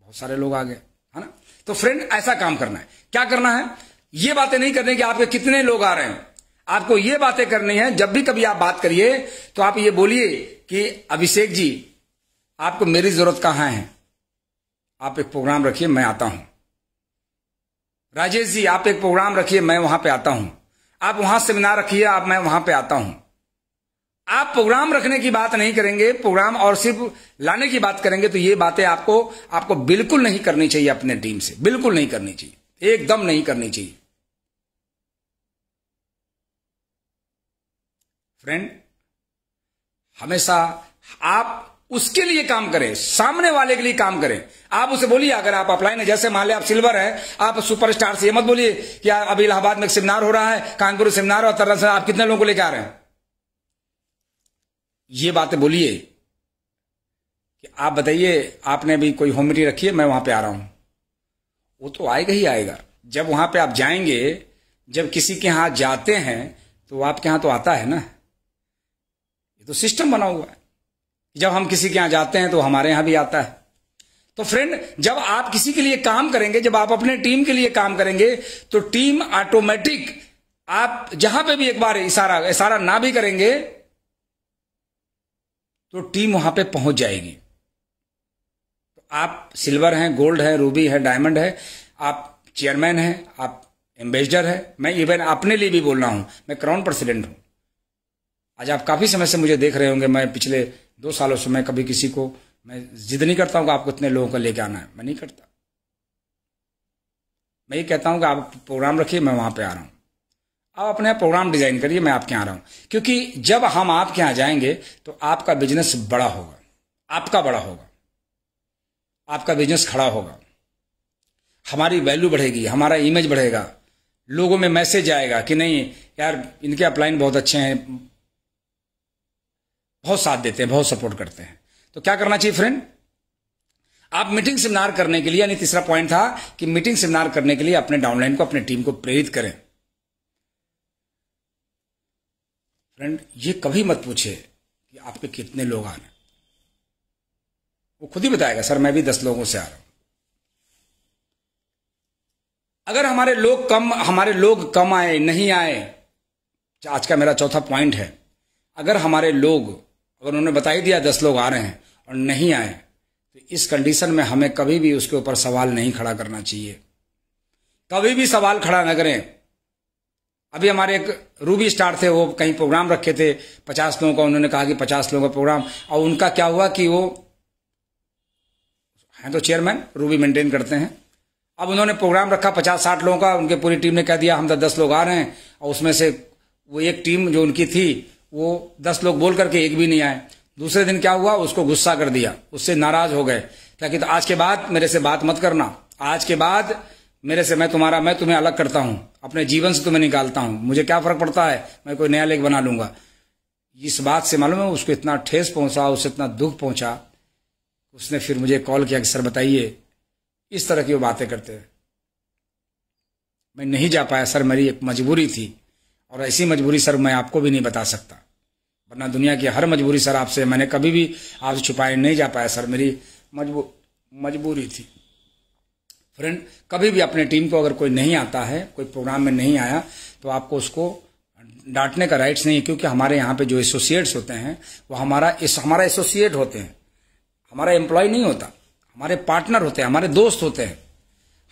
बहुत सारे लोग आ गए है ना तो फ्रेंड ऐसा काम करना है क्या करना है ये बातें नहीं करनी कि आपके कितने लोग आ रहे हैं आपको ये बातें करनी है जब भी कभी आप बात करिए तो आप ये बोलिए कि अभिषेक जी आपको मेरी जरूरत कहां है आप एक प्रोग्राम रखिए मैं आता हूं राजेश जी आप एक प्रोग्राम रखिए मैं वहां पे आता हूं आप वहां सेमिनार रखिए आप मैं वहां पे आता हूं आप प्रोग्राम रखने की बात नहीं करेंगे प्रोग्राम और सिर्फ लाने की बात करेंगे तो ये बातें आपको आपको बिल्कुल नहीं करनी चाहिए अपने टीम से बिल्कुल नहीं करनी चाहिए एकदम नहीं करनी चाहिए फ्रेंड हमेशा आप उसके लिए काम करें सामने वाले के लिए काम करें आप उसे बोलिए अगर आप अप्लाई नहीं जैसे मान लिया आप सिल्वर है आप सुपरस्टार से ये मत बोलिए कि अभी इलाहाबाद में एक सेमिनार हो रहा है कानपुर सेमिनार और तरह से आप कितने लोगों को लेकर आ रहे हैं ये बातें बोलिए कि आप बताइए आपने भी कोई होमिटी रखी है मैं वहां पे आ रहा हूं वो तो आएगा ही आएगा जब वहां पे आप जाएंगे जब किसी के यहां जाते हैं तो आपके यहां तो आता है ना तो सिस्टम बना हुआ है जब हम किसी के यहां जाते हैं तो हमारे यहां भी आता है तो फ्रेंड जब आप किसी के लिए काम करेंगे जब आप अपने टीम के लिए काम करेंगे तो टीम ऑटोमेटिक आप जहां पे भी एक बार इशारा इशारा ना भी करेंगे तो टीम वहां पे पहुंच जाएगी तो आप सिल्वर हैं गोल्ड है रूबी है डायमंड है आप चेयरमैन हैं आप एम्बेसडर है मैं इवन अपने लिए भी बोल रहा हूं मैं क्राउन प्रेसिडेंट हूं आज आप काफ़ी समय से मुझे देख रहे होंगे मैं पिछले दो सालों से मैं कभी किसी को मैं जिद नहीं करता हूँ कि आपको इतने लोगों को लेके आना है मैं नहीं करता मैं ये कहता हूँ कि आप प्रोग्राम रखिए मैं वहां पर आ रहा हूँ आप अपने प्रोग्राम डिजाइन करिए मैं आपके यहाँ आ रहा हूँ क्योंकि जब हम आपके यहाँ जाएंगे तो आपका बिजनेस बड़ा होगा आपका बड़ा होगा आपका बिजनेस खड़ा होगा हमारी वैल्यू बढ़ेगी हमारा इमेज बढ़ेगा लोगों में मैसेज आएगा कि नहीं यार इनके अपलाइन बहुत अच्छे हैं बहुत साथ देते हैं बहुत सपोर्ट करते हैं तो क्या करना चाहिए फ्रेंड आप मीटिंग सेमिनार करने के लिए यानी तीसरा पॉइंट था कि मीटिंग सेमिनार करने के लिए अपने डाउनलाइन को अपने टीम को प्रेरित करें फ्रेंड ये कभी मत पूछे कि आपके कितने लोग आ रहे हैं वो खुद ही बताएगा सर मैं भी दस लोगों से आ रहा हूं अगर हमारे लोग कम हमारे लोग कम आए नहीं आए आज का मेरा चौथा पॉइंट है अगर हमारे लोग अगर उन्होंने बता ही दिया दस लोग आ रहे हैं और नहीं आए तो इस कंडीशन में हमें कभी भी उसके ऊपर सवाल नहीं खड़ा करना चाहिए कभी भी सवाल खड़ा न करें अभी हमारे एक रूबी स्टार थे वो कहीं प्रोग्राम रखे थे पचास लोगों का उन्होंने कहा कि पचास लोगों का प्रोग्राम और उनका क्या हुआ कि वो हैं तो चेयरमैन रूबी मेंटेन करते हैं अब उन्होंने प्रोग्राम रखा पचास साठ लोगों का उनके पूरी टीम ने कह दिया हम तो दस लोग आ रहे हैं और उसमें से वो एक टीम जो उनकी थी वो दस लोग बोल करके एक भी नहीं आए दूसरे दिन क्या हुआ उसको गुस्सा कर दिया उससे नाराज हो गए ताकि तो आज के बाद मेरे से बात मत करना आज के बाद मेरे से मैं तुम्हारा मैं तुम्हें अलग करता हूं अपने जीवन से तुम्हें निकालता हूं मुझे क्या फर्क पड़ता है मैं कोई नया लेख बना लूंगा इस बात से मालूम है उसको इतना ठेस पहुंचा उसे इतना दुख पहुंचा उसने फिर मुझे कॉल किया कि सर बताइए इस तरह की वो बातें करते हैं मैं नहीं जा पाया सर मेरी एक मजबूरी थी और ऐसी मजबूरी सर मैं आपको भी नहीं बता सकता वरना दुनिया की हर मजबूरी सर आपसे मैंने कभी भी आपसे छुपाए नहीं जा पाया सर मेरी मजबू मजबूरी थी फ्रेंड कभी भी अपने टीम को अगर कोई नहीं आता है कोई प्रोग्राम में नहीं आया तो आपको उसको डांटने का राइट्स नहीं है क्योंकि हमारे यहाँ पे जो एसोसिएट्स होते हैं वो हमारा इस हमारा एसोसिएट होते हैं हमारा एम्प्लॉय नहीं होता हमारे पार्टनर होते हैं हमारे दोस्त होते हैं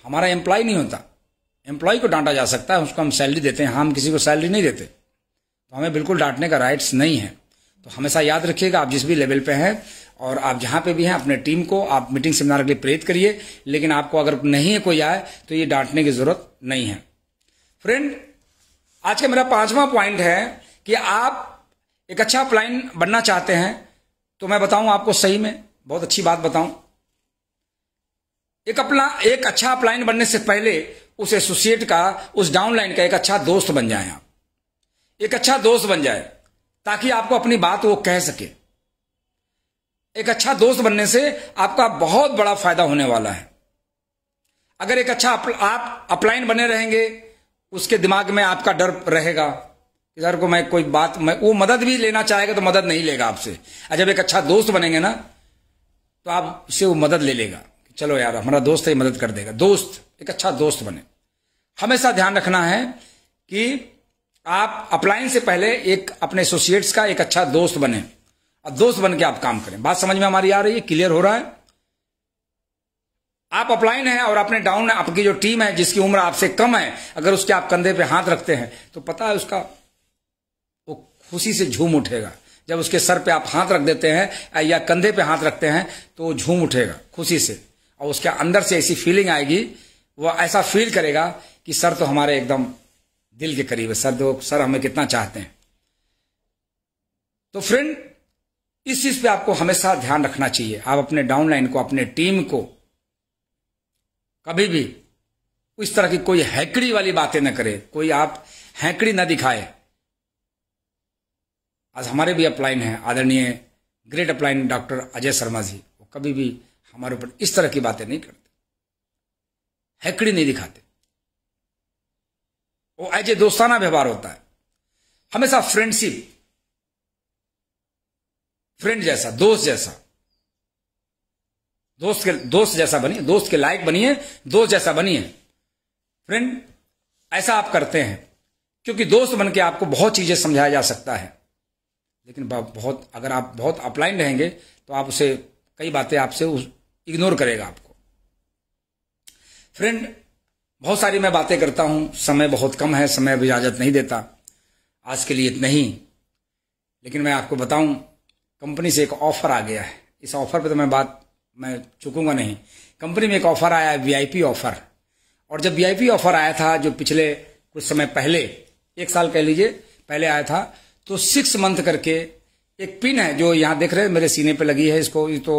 हमारा एम्प्लॉय नहीं होता एम्प्लॉय को डांटा जा सकता है उसको हम सैलरी देते हैं हाँ, हम किसी को सैलरी नहीं देते तो हमें बिल्कुल डांटने का राइट्स नहीं है तो हमेशा याद रखिएगा आप जिस भी लेवल पे हैं और आप जहां पे भी हैं अपने टीम को आप मीटिंग सेमिनार के लिए प्रेरित करिए लेकिन आपको अगर नहीं है कोई आए तो ये डांटने की जरूरत नहीं है फ्रेंड आज का मेरा पांचवा पॉइंट है कि आप एक अच्छा प्लाइन बनना चाहते हैं तो मैं बताऊं आपको सही में बहुत अच्छी बात बताऊं एक अपना एक अच्छा प्लाइन बनने से पहले उस एसोसिएट का उस डाउनलाइन का एक अच्छा दोस्त बन जाए आप एक अच्छा दोस्त बन जाए ताकि आपको अपनी बात वो कह सके एक अच्छा दोस्त बनने से आपका बहुत बड़ा फायदा होने वाला है अगर एक अच्छा आप अपलाइन बने रहेंगे उसके दिमाग में आपका डर रहेगा इधर को मैं कोई बात मैं वो मदद भी लेना चाहेगा तो मदद नहीं लेगा आपसे जब एक अच्छा दोस्त बनेंगे ना तो आप उसे वो मदद ले लेगा चलो यार हमारा दोस्त ही मदद कर देगा दोस्त एक अच्छा दोस्त बने हमेशा ध्यान रखना है कि आप अप्लाइन से पहले एक अपने एसोसिएट्स का एक अच्छा दोस्त बने और दोस्त बन के आप काम करें बात समझ में हमारी आ रही है क्लियर हो रहा है आप अपलाइन है और अपने डाउन है आपकी जो टीम है जिसकी उम्र आपसे कम है अगर उसके आप कंधे पे हाथ रखते हैं तो पता है उसका वो खुशी से झूम उठेगा जब उसके सर पे आप हाथ रख देते हैं या कंधे पे हाथ रखते हैं तो झूम उठेगा खुशी से और उसके अंदर से ऐसी फीलिंग आएगी वह ऐसा फील करेगा कि सर तो हमारे एकदम दिल के करीब है सर तो सर हमें कितना चाहते हैं तो फ्रेंड इस चीज पे आपको हमेशा ध्यान रखना चाहिए आप अपने डाउनलाइन को अपने टीम को कभी भी इस तरह की कोई हैकड़ी वाली बातें ना करें कोई आप हैकड़ी ना दिखाए आज हमारे भी अपलाइन है आदरणीय great upline doctor Ajay Sharma ji वो कभी भी हमारे ऊपर इस तरह की बातें नहीं करते हैकड़ी नहीं दिखाते वो एज ए दोस्ताना व्यवहार होता है हमेशा फ्रेंडशिप फ्रेंड जैसा दोस्त जैसा दोस्त के दोस्त जैसा बनिए दोस्त के लायक बनिए दोस्त जैसा बनिए फ्रेंड ऐसा आप करते हैं क्योंकि दोस्त बन के आपको बहुत चीजें समझाया जा सकता है लेकिन बहुत अगर आप बहुत अपलाइन रहेंगे तो आप उसे कई बातें आपसे उस इग्नोर करेगा आपको फ्रेंड बहुत सारी मैं बातें करता हूं समय बहुत कम है समय अब इजाजत नहीं देता आज के लिए इतना ही लेकिन मैं आपको बताऊं कंपनी से एक ऑफर आ गया है इस ऑफर पे तो मैं बात मैं चुकूंगा नहीं कंपनी में एक ऑफर आया है वीआईपी ऑफर और जब वीआईपी ऑफर आया था जो पिछले कुछ समय पहले एक साल कह लीजिए पहले आया था तो सिक्स मंथ करके एक पिन है जो यहां देख रहे हैं मेरे सीने पे लगी है इसको तो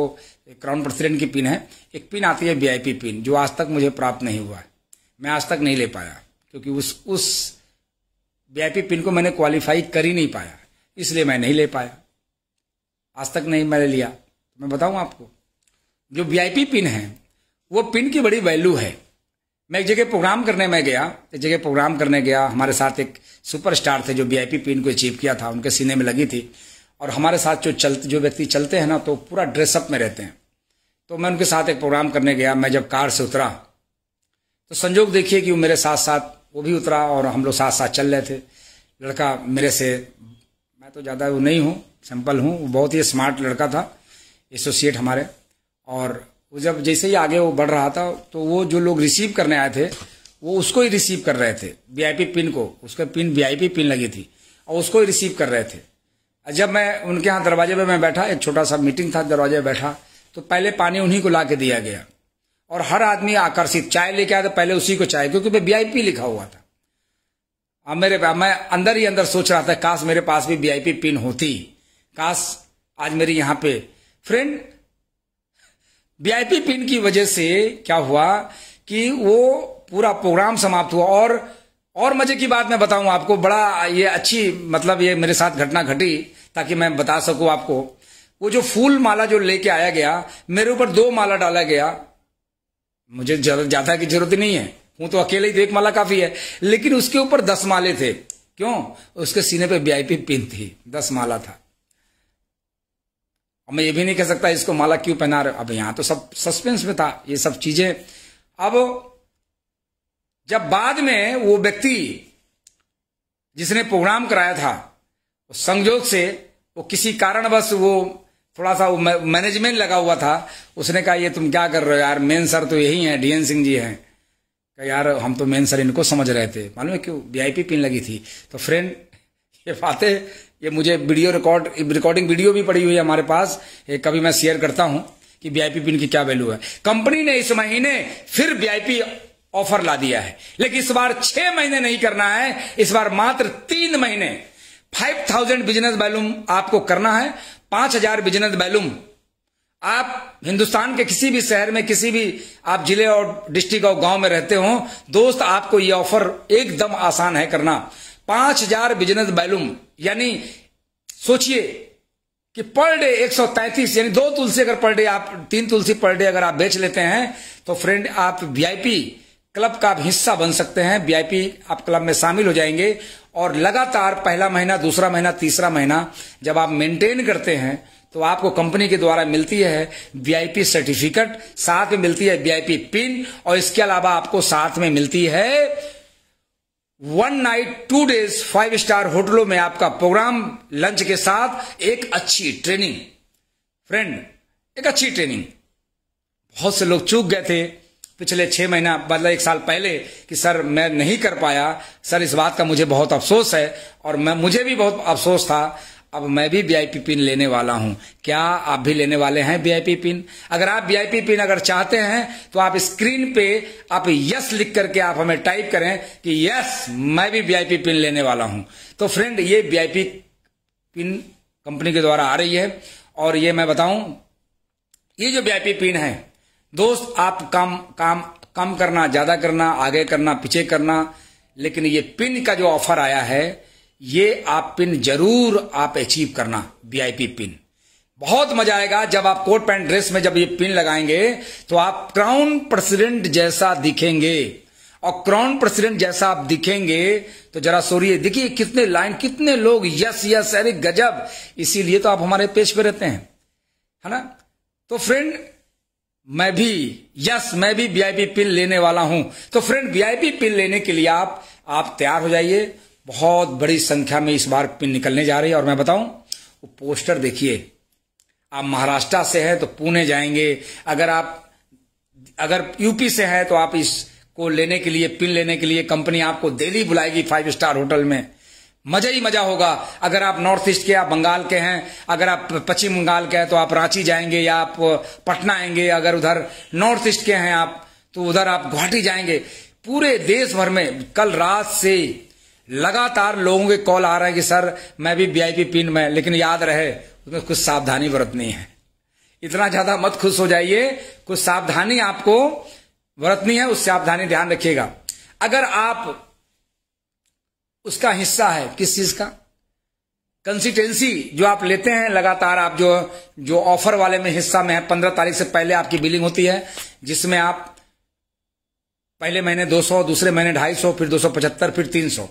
एक क्राउन प्रेसिडेंट की पिन है एक पिन आती है वीआईपी पिन जो आज तक मुझे प्राप्त नहीं हुआ मैं आज तक नहीं ले पाया क्योंकि उस उस वीआईपी पिन को मैंने क्वालिफाई कर ही नहीं पाया इसलिए मैं नहीं ले पाया आज तक नहीं मैंने लिया मैं बताऊं आपको जो वीआईपी पिन है वो पिन की बड़ी वैल्यू है मैं एक जगह प्रोग्राम करने में गया एक जगह प्रोग्राम करने गया हमारे साथ एक सुपरस्टार थे जो वीआईपी पिन को अचीव किया था उनके सीने में लगी थी और हमारे साथ जो चलते जो व्यक्ति चलते हैं ना तो पूरा ड्रेसअप में रहते हैं तो मैं उनके साथ एक प्रोग्राम करने गया मैं जब कार से उतरा तो संजोग देखिए कि वो मेरे साथ साथ वो भी उतरा और हम लोग साथ साथ चल रहे थे लड़का मेरे से मैं तो ज़्यादा वो नहीं हूँ सिंपल हूँ वो बहुत ही स्मार्ट लड़का था एसोसिएट हमारे और वो जब जैसे ही आगे वो बढ़ रहा था तो वो जो लोग रिसीव करने आए थे वो उसको ही रिसीव कर रहे थे वीआईपी पिन को उसके पिन वीआईपी पिन लगी थी और उसको ही रिसीव कर रहे थे जब मैं उनके यहाँ दरवाजे पर मैं बैठा एक छोटा सा मीटिंग था दरवाजे पर बैठा तो पहले पानी उन्हीं को ला के दिया गया और हर आदमी आकर्षित चाय लेके आया तो पहले उसी को चाय क्योंकि वे वीआईपी लिखा हुआ था अब मेरे मैं अंदर ही अंदर सोच रहा था काश मेरे पास भी वीआईपी पिन होती काश आज मेरी यहां पे फ्रेंड वीआईपी पिन की वजह से क्या हुआ कि वो पूरा प्रोग्राम समाप्त हुआ और और मजे की बात मैं बताऊं आपको बड़ा ये अच्छी मतलब ये मेरे साथ घटना घटी ताकि मैं बता सकूं आपको वो जो फूल माला जो लेके आया गया मेरे ऊपर दो माला डाला गया मुझे ज्यादा की जरूरत नहीं है हूं तो अकेले ही तो एक माला काफी है लेकिन उसके ऊपर दस माले थे क्यों उसके सीने पे वीआईपी पिन थी दस माला था मैं ये भी नहीं कह सकता इसको माला क्यों पहना रहे अब यहां तो सब सस्पेंस में था ये सब चीजें अब जब बाद में वो व्यक्ति जिसने प्रोग्राम कराया था संयोग से वो किसी कारणवश वो थोड़ा सा मैनेजमेंट लगा हुआ था उसने कहा ये तुम क्या कर रहे हो यार मेन सर तो यही है डीएन सिंह जी हैं कहा यार हम तो मेन सर इनको समझ रहे थे मालूम है क्यों वीआईपी पिन लगी थी तो फ्रेंड ये बातें ये मुझे वीडियो रिकॉर्ड रिकॉर्डिंग वीडियो भी पड़ी हुई है हमारे पास ये कभी मैं शेयर करता हूं कि वीआईपी पिन की क्या वैल्यू है कंपनी ने इस महीने फिर वीआईपी ऑफर ला दिया है लेकिन इस बार छह महीने नहीं करना है इस बार मात्र तीन महीने फाइव थाउजेंड बिजनेस वैल्यूम आपको करना है पांच हजार बिजनेस बैलूम आप हिंदुस्तान के किसी भी शहर में किसी भी आप जिले और डिस्ट्रिक्ट और गांव में रहते हो दोस्त आपको ये ऑफर एकदम आसान है करना पांच हजार बिजनेस बैलूम यानी सोचिए कि पर डे एक सौ तैतीस यानी दो तुलसी अगर पर डे आप तीन तुलसी पर डे अगर आप बेच लेते हैं तो फ्रेंड आप वीआईपी क्लब का आप हिस्सा बन सकते हैं वीआईपी आप क्लब में शामिल हो जाएंगे और लगातार पहला महीना दूसरा महीना तीसरा महीना जब आप मेंटेन करते हैं तो आपको कंपनी के द्वारा मिलती है वीआईपी सर्टिफिकेट साथ में मिलती है वीआईपी पिन और इसके अलावा आपको साथ में मिलती है one night two days five star होटलों में आपका प्रोग्राम लंच के साथ एक अच्छी ट्रेनिंग फ्रेंड एक अच्छी ट्रेनिंग बहुत से लोग चूक गए थे पिछले छह महीना मतलब एक साल पहले कि सर मैं नहीं कर पाया सर इस बात का मुझे बहुत अफसोस है और मैं मुझे भी बहुत अफसोस था अब मैं भी वीआईपी पिन लेने वाला हूं क्या आप भी लेने वाले हैं वीआईपी पिन अगर आप वीआईपी पिन अगर चाहते हैं तो आप स्क्रीन पे आप यस लिख करके आप हमें टाइप करें कि यस मैं भी वीआईपी पिन लेने वाला हूं तो फ्रेंड ये वीआईपी पिन कंपनी के द्वारा आ रही है और ये मैं बताऊं ये जो वीआईपी पिन है दोस्त आप काम काम कम करना ज्यादा करना आगे करना पीछे करना लेकिन ये पिन का जो ऑफर आया है ये आप पिन जरूर आप अचीव करना वीआईपी पिन बहुत मजा आएगा जब आप कोट पैंट ड्रेस में जब ये पिन लगाएंगे तो आप क्राउन प्रेसिडेंट जैसा दिखेंगे और क्राउन प्रेसिडेंट जैसा आप दिखेंगे तो जरा सोरिए देखिए कितने लाइन कितने लोग यस यस अरे गजब इसीलिए तो आप हमारे पेज पे रहते हैं है ना तो फ्रेंड मैं भी यस मैं भी वीआईपी पिन लेने वाला हूं तो फ्रेंड वीआईपी पिन लेने के लिए आप आप तैयार हो जाइए बहुत बड़ी संख्या में इस बार पिन निकलने जा रही है और मैं बताऊं वो पोस्टर देखिए आप महाराष्ट्र से हैं तो पुणे जाएंगे अगर आप अगर यूपी से हैं तो आप इसको लेने के लिए पिन लेने के लिए कंपनी आपको दिल्ली बुलाएगी फाइव स्टार होटल में मजा ही मजा होगा अगर आप नॉर्थ ईस्ट के आप बंगाल के हैं अगर आप पश्चिम बंगाल के हैं तो आप रांची जाएंगे या आप पटना आएंगे अगर उधर नॉर्थ ईस्ट के हैं आप तो उधर आप गुवाहाटी जाएंगे पूरे देश भर में कल रात से लगातार लोगों के कॉल आ रहा है कि सर मैं भी वीआईपी पिन में लेकिन याद रहे उसमें कुछ सावधानी बरतनी है इतना ज्यादा मत खुश हो जाइए कुछ सावधानी आपको बरतनी है उस सावधानी ध्यान रखिएगा अगर आप उसका हिस्सा है किस चीज का कंसिस्टेंसी जो आप लेते हैं लगातार आप जो जो ऑफर वाले में हिस्सा में है पंद्रह तारीख से पहले आपकी बिलिंग होती है जिसमें आप पहले महीने 200 दूसरे महीने 250 फिर 275 फिर 300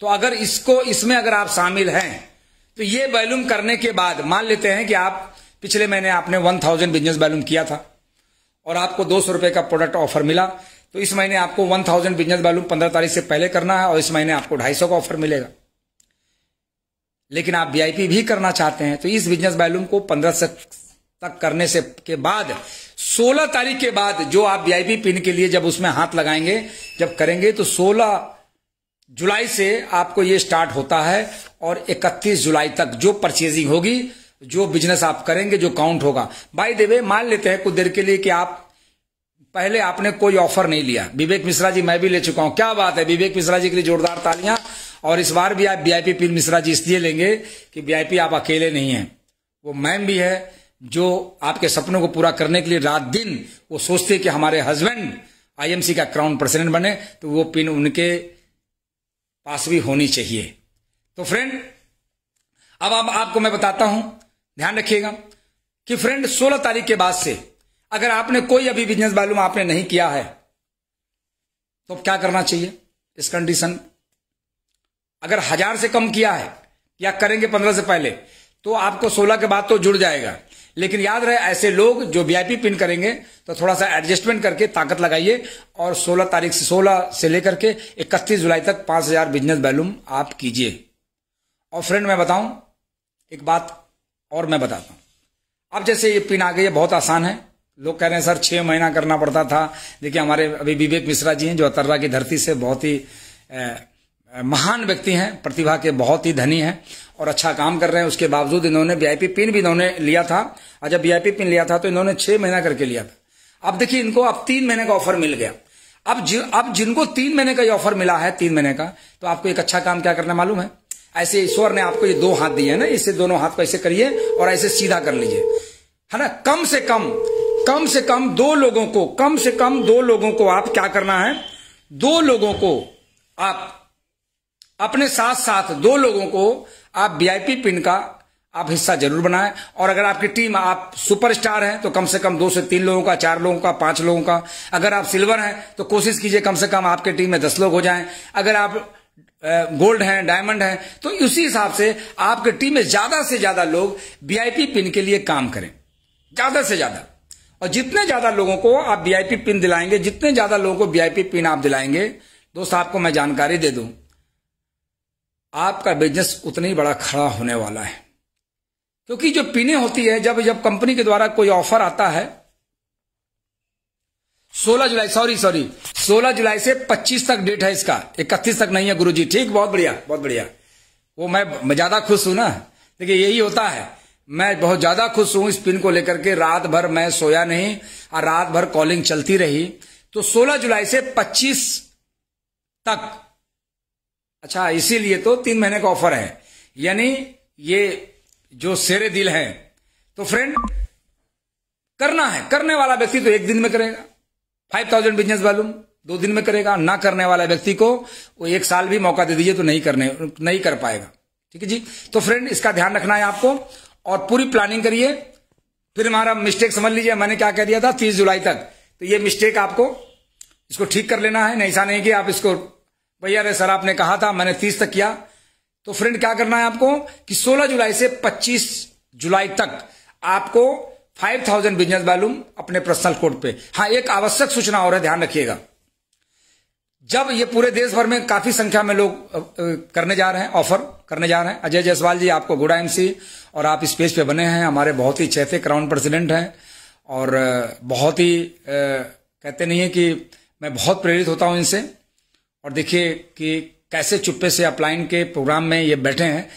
तो अगर इसको इसमें अगर आप शामिल हैं तो ये बैलूम करने के बाद मान लेते हैं कि आप पिछले महीने आपने 1000 बिजनेस बैलूम किया था और आपको दो सौ रुपए का प्रोडक्ट ऑफर मिला तो इस महीने आपको वन थाउजेंड बिजनेस वॉल्यूम पंद्रह तारीख से पहले करना है और इस महीने आपको ढाई सौ का ऑफर मिलेगा लेकिन आप वीआईपी भी करना चाहते हैं तो इस बिजनेस वॉल्यूम को पंद्रह तक करने से के बाद 16 तारीख के बाद जो आप वीआईपी पिन के लिए जब उसमें हाथ लगाएंगे जब करेंगे तो 16 जुलाई से आपको ये स्टार्ट होता है और 31 जुलाई तक जो परचेजिंग होगी जो बिजनेस आप करेंगे जो काउंट होगा बाई देवे मान लेते हैं कुछ देर के लिए कि आप पहले आपने कोई ऑफर नहीं लिया विवेक मिश्रा जी मैं भी ले चुका हूं क्या बात है विवेक मिश्रा जी के लिए जोरदार तालियां और इस बार भी आप वीआईपी पी मिश्रा जी इसलिए लेंगे कि वीआईपी आप अकेले नहीं हैं वो मैम भी है जो आपके सपनों को पूरा करने के लिए रात दिन वो सोचते कि हमारे हस्बैंड आईएमसी का क्राउन प्रेसिडेंट बने तो वो पिन उनके पास भी होनी चाहिए तो फ्रेंड अब आप, आपको मैं बताता हूं ध्यान रखिएगा कि फ्रेंड 16 तारीख के बाद से अगर आपने कोई अभी बिजनेस मालूम आपने नहीं किया है तो क्या करना चाहिए इस कंडीशन अगर हजार से कम किया है या करेंगे पंद्रह से पहले तो आपको सोलह के बाद तो जुड़ जाएगा लेकिन याद रहे ऐसे लोग जो वीआईपी पिन करेंगे तो थोड़ा सा एडजस्टमेंट करके ताकत लगाइए और 16 तारीख से 16 से लेकर के 31 जुलाई तक 5000 बिजनेस वैल्यूम आप कीजिए और फ्रेंड मैं बताऊं एक बात और मैं बताता हूं अब जैसे ये पिन आ गई है बहुत आसान है लोग कह रहे हैं सर छह महीना करना पड़ता था देखिए हमारे अभी विवेक मिश्रा जी हैं जो अतर्रा की धरती से बहुत ही महान व्यक्ति हैं प्रतिभा के बहुत ही धनी हैं और अच्छा काम कर रहे हैं उसके बावजूद इन्होंने वीआईपी पिन भी इन्होंने लिया था और जब वीआईपी पिन लिया था तो इन्होंने छह महीना करके लिया था अब देखिए इनको अब तीन महीने का ऑफर मिल गया अब जि, अब जिनको तीन महीने का ये ऑफर मिला है तीन महीने का तो आपको एक अच्छा काम क्या करना मालूम है ऐसे ईश्वर ने आपको ये दो हाथ दिए है ना इसे दोनों हाथ को ऐसे करिए और ऐसे सीधा कर लीजिए है ना कम से कम कम से कम दो लोगों को कम से कम दो लोगों को आप क्या करना है दो लोगों को आप अपने साथ साथ दो लोगों को आप वीआईपी पिन का आप हिस्सा जरूर बनाएं और अगर आपकी टीम आप सुपरस्टार हैं तो कम से कम दो से तीन लोगों का चार लोगों का पांच लोगों का अगर आप सिल्वर हैं तो कोशिश कीजिए कम से कम आपके टीम में दस लोग हो जाएं अगर आप गोल्ड हैं डायमंड हैं तो उसी हिसाब से आपके टीम में ज्यादा से ज्यादा लोग वीआईपी पिन के लिए काम करें ज्यादा से ज्यादा और जितने ज्यादा लोगों को आप वीआईपी पिन दिलाएंगे जितने ज्यादा लोगों को वीआईपी पिन आप दिलाएंगे दोस्त आपको मैं जानकारी दे दूं आपका बिजनेस उतना ही बड़ा खड़ा होने वाला है क्योंकि जो पिने होती है जब जब कंपनी के द्वारा कोई ऑफर आता है 16 जुलाई सॉरी सॉरी 16 जुलाई से 25 तक डेट है इसका इकतीस तक नहीं है गुरुजी ठीक बहुत बढ़िया बहुत बढ़िया वो मैं ज्यादा खुश हूं ना देखिए यही होता है मैं बहुत ज्यादा खुश हूं इस पिन को लेकर के रात भर मैं सोया नहीं और रात भर कॉलिंग चलती रही तो 16 जुलाई से 25 तक अच्छा इसीलिए तो तीन महीने का ऑफर है यानी ये जो शेरे दिल है तो फ्रेंड करना है करने वाला व्यक्ति तो एक दिन में करेगा फाइव थाउजेंड बिजनेस वॉल्यूम दो दिन में करेगा ना करने वाला व्यक्ति को वो एक साल भी मौका दे दीजिए तो नहीं करने नहीं कर पाएगा ठीक है जी तो फ्रेंड इसका ध्यान रखना है आपको और पूरी प्लानिंग करिए फिर हमारा मिस्टेक समझ लीजिए मैंने क्या कह दिया था तीस जुलाई तक तो ये मिस्टेक आपको इसको ठीक कर लेना है ऐसा नहीं कि आप इसको भैया रे सर आपने कहा था मैंने तीस तक किया तो फ्रेंड क्या करना है आपको कि 16 जुलाई से 25 जुलाई तक आपको 5000 बिजनेस वैल्यूम अपने पर्सनल कोड पे हाँ एक आवश्यक सूचना और है ध्यान रखिएगा जब ये पूरे देश भर में काफी संख्या में लोग करने जा रहे हैं ऑफर करने जा रहे हैं अजय जायसवाल जी आपको गुड सी और आप इस पेज पे बने हैं हमारे बहुत ही चहते क्राउन प्रेसिडेंट हैं और बहुत ही कहते नहीं है कि मैं बहुत प्रेरित होता हूं इनसे और देखिए कि कैसे चुप्पे से अपलाइन के प्रोग्राम में ये बैठे हैं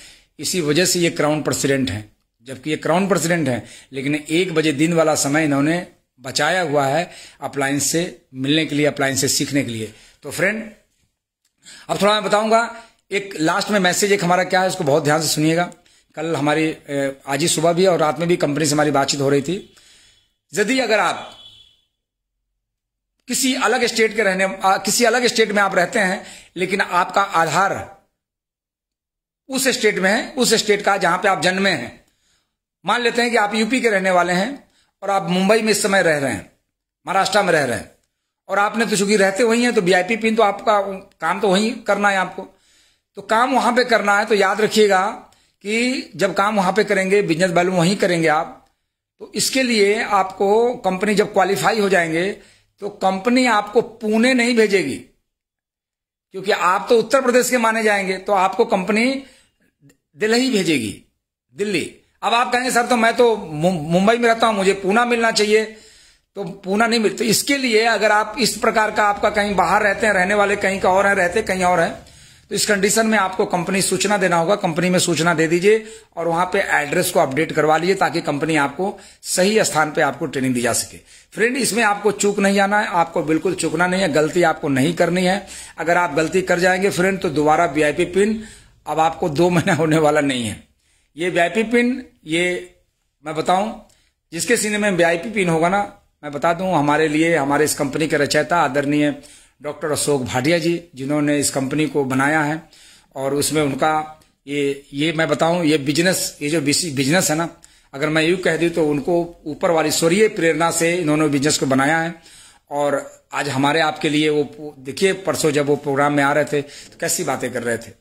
इसी वजह से ये क्राउन प्रेसिडेंट हैं जबकि ये क्राउन प्रेसिडेंट हैं लेकिन एक बजे दिन वाला समय इन्होंने बचाया हुआ है अपलाइन से मिलने के लिए अपलाइन से सीखने के लिए तो फ्रेंड अब थोड़ा मैं बताऊंगा एक लास्ट में मैसेज एक हमारा क्या है उसको बहुत ध्यान से सुनिएगा कल हमारी आज ही सुबह भी और रात में भी कंपनी से हमारी बातचीत हो रही थी यदि अगर आप किसी अलग स्टेट के रहने किसी अलग स्टेट में आप रहते हैं लेकिन आपका आधार उस स्टेट में है उस स्टेट का जहां पे आप जन्मे हैं मान लेते हैं कि आप यूपी के रहने वाले हैं और आप मुंबई में इस समय रह रहे हैं महाराष्ट्र में रह रहे हैं और आपने तो चूंकि रहते वहीं हैं तो वीआईपी पिन तो आपका काम तो वहीं करना है आपको तो काम वहां पे करना है तो याद रखिएगा कि जब काम वहां पे करेंगे बिजनेस वैल्यू वहीं करेंगे आप तो इसके लिए आपको कंपनी जब क्वालिफाई हो जाएंगे तो कंपनी आपको पुणे नहीं भेजेगी क्योंकि आप तो उत्तर प्रदेश के माने जाएंगे तो आपको कंपनी दिल्ली भेजेगी दिल्ली अब आप कहेंगे सर तो मैं तो मुंबई में रहता हूं मुझे पूना मिलना चाहिए तो पूना नहीं मिलता तो इसके लिए अगर आप इस प्रकार का आपका कहीं बाहर रहते हैं रहने वाले कहीं का और है रहते कहीं और है तो इस कंडीशन में आपको कंपनी सूचना देना होगा कंपनी में सूचना दे दीजिए और वहां पे एड्रेस को अपडेट करवा लीजिए ताकि कंपनी आपको सही स्थान पे आपको ट्रेनिंग दी जा सके फ्रेंड इसमें आपको चूक नहीं आना है आपको बिल्कुल चूकना नहीं है गलती आपको नहीं करनी है अगर आप गलती कर जाएंगे फ्रेंड तो दोबारा वीआईपी पिन अब आपको दो महीना होने वाला नहीं है ये वीआईपी पिन ये मैं बताऊं जिसके सीने में वीआईपी पिन होगा ना मैं बता दूं हमारे लिए हमारे इस कंपनी के रचयिता आदरणीय डॉक्टर अशोक भाटिया जी जिन्होंने इस कंपनी को बनाया है और उसमें उनका ये ये मैं बताऊं ये बिजनेस ये जो बिजनेस है ना अगर मैं यू कह दी तो उनको ऊपर वाली स्वरीय प्रेरणा से इन्होंने बिजनेस को बनाया है और आज हमारे आपके लिए वो देखिए परसों जब वो प्रोग्राम में आ रहे थे तो कैसी बातें कर रहे थे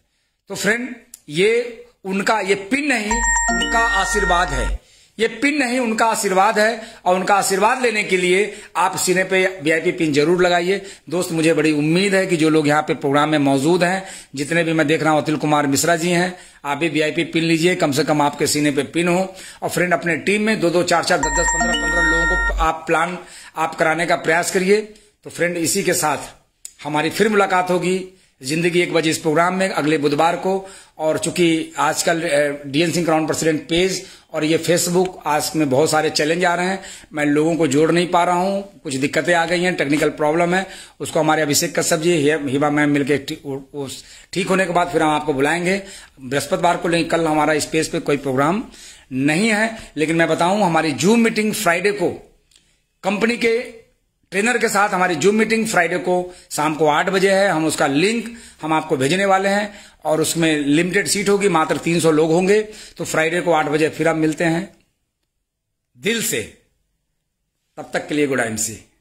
तो फ्रेंड ये उनका ये पिन नहीं उनका आशीर्वाद है ये पिन नहीं उनका आशीर्वाद है और उनका आशीर्वाद लेने के लिए आप सीने पे वीआईपी पिन जरूर लगाइए दोस्त मुझे बड़ी उम्मीद है कि जो लोग यहाँ पे प्रोग्राम में मौजूद हैं जितने भी मैं देख रहा हूँ अतिल कुमार मिश्रा जी हैं आप भी वीआईपी पिन लीजिए कम से कम आपके सीने पे पिन हो और फ्रेंड अपने टीम में दो दो चार चार दस दस पंद्रह पंद्रह लोगों को आप प्लान आप कराने का प्रयास करिए तो फ्रेंड इसी के साथ हमारी फिर मुलाकात होगी जिंदगी एक बजे इस प्रोग्राम में अगले बुधवार को और चूंकि आजकल DN Singh crown president page और ये फेसबुक आज में बहुत सारे चैलेंज आ रहे हैं मैं लोगों को जोड़ नहीं पा रहा हूँ कुछ दिक्कतें आ गई हैं टेक्निकल प्रॉब्लम है उसको हमारे अभिषेक कश्यप जी हिबा मैम मिलकर ठीक होने के बाद फिर हम आपको बुलाएंगे बृहस्पतिवार को लेकिन कल हमारा स्पेस पे कोई प्रोग्राम नहीं है लेकिन मैं बताऊं हमारी जूम मीटिंग फ्राइडे को कंपनी के ट्रेनर के साथ हमारी जूम मीटिंग फ्राइडे को शाम को आठ बजे है हम उसका लिंक हम आपको भेजने वाले हैं और उसमें लिमिटेड सीट होगी मात्र 300 लोग होंगे तो फ्राइडे को आठ बजे फिर हम मिलते हैं दिल से तब तक के लिए गुड सी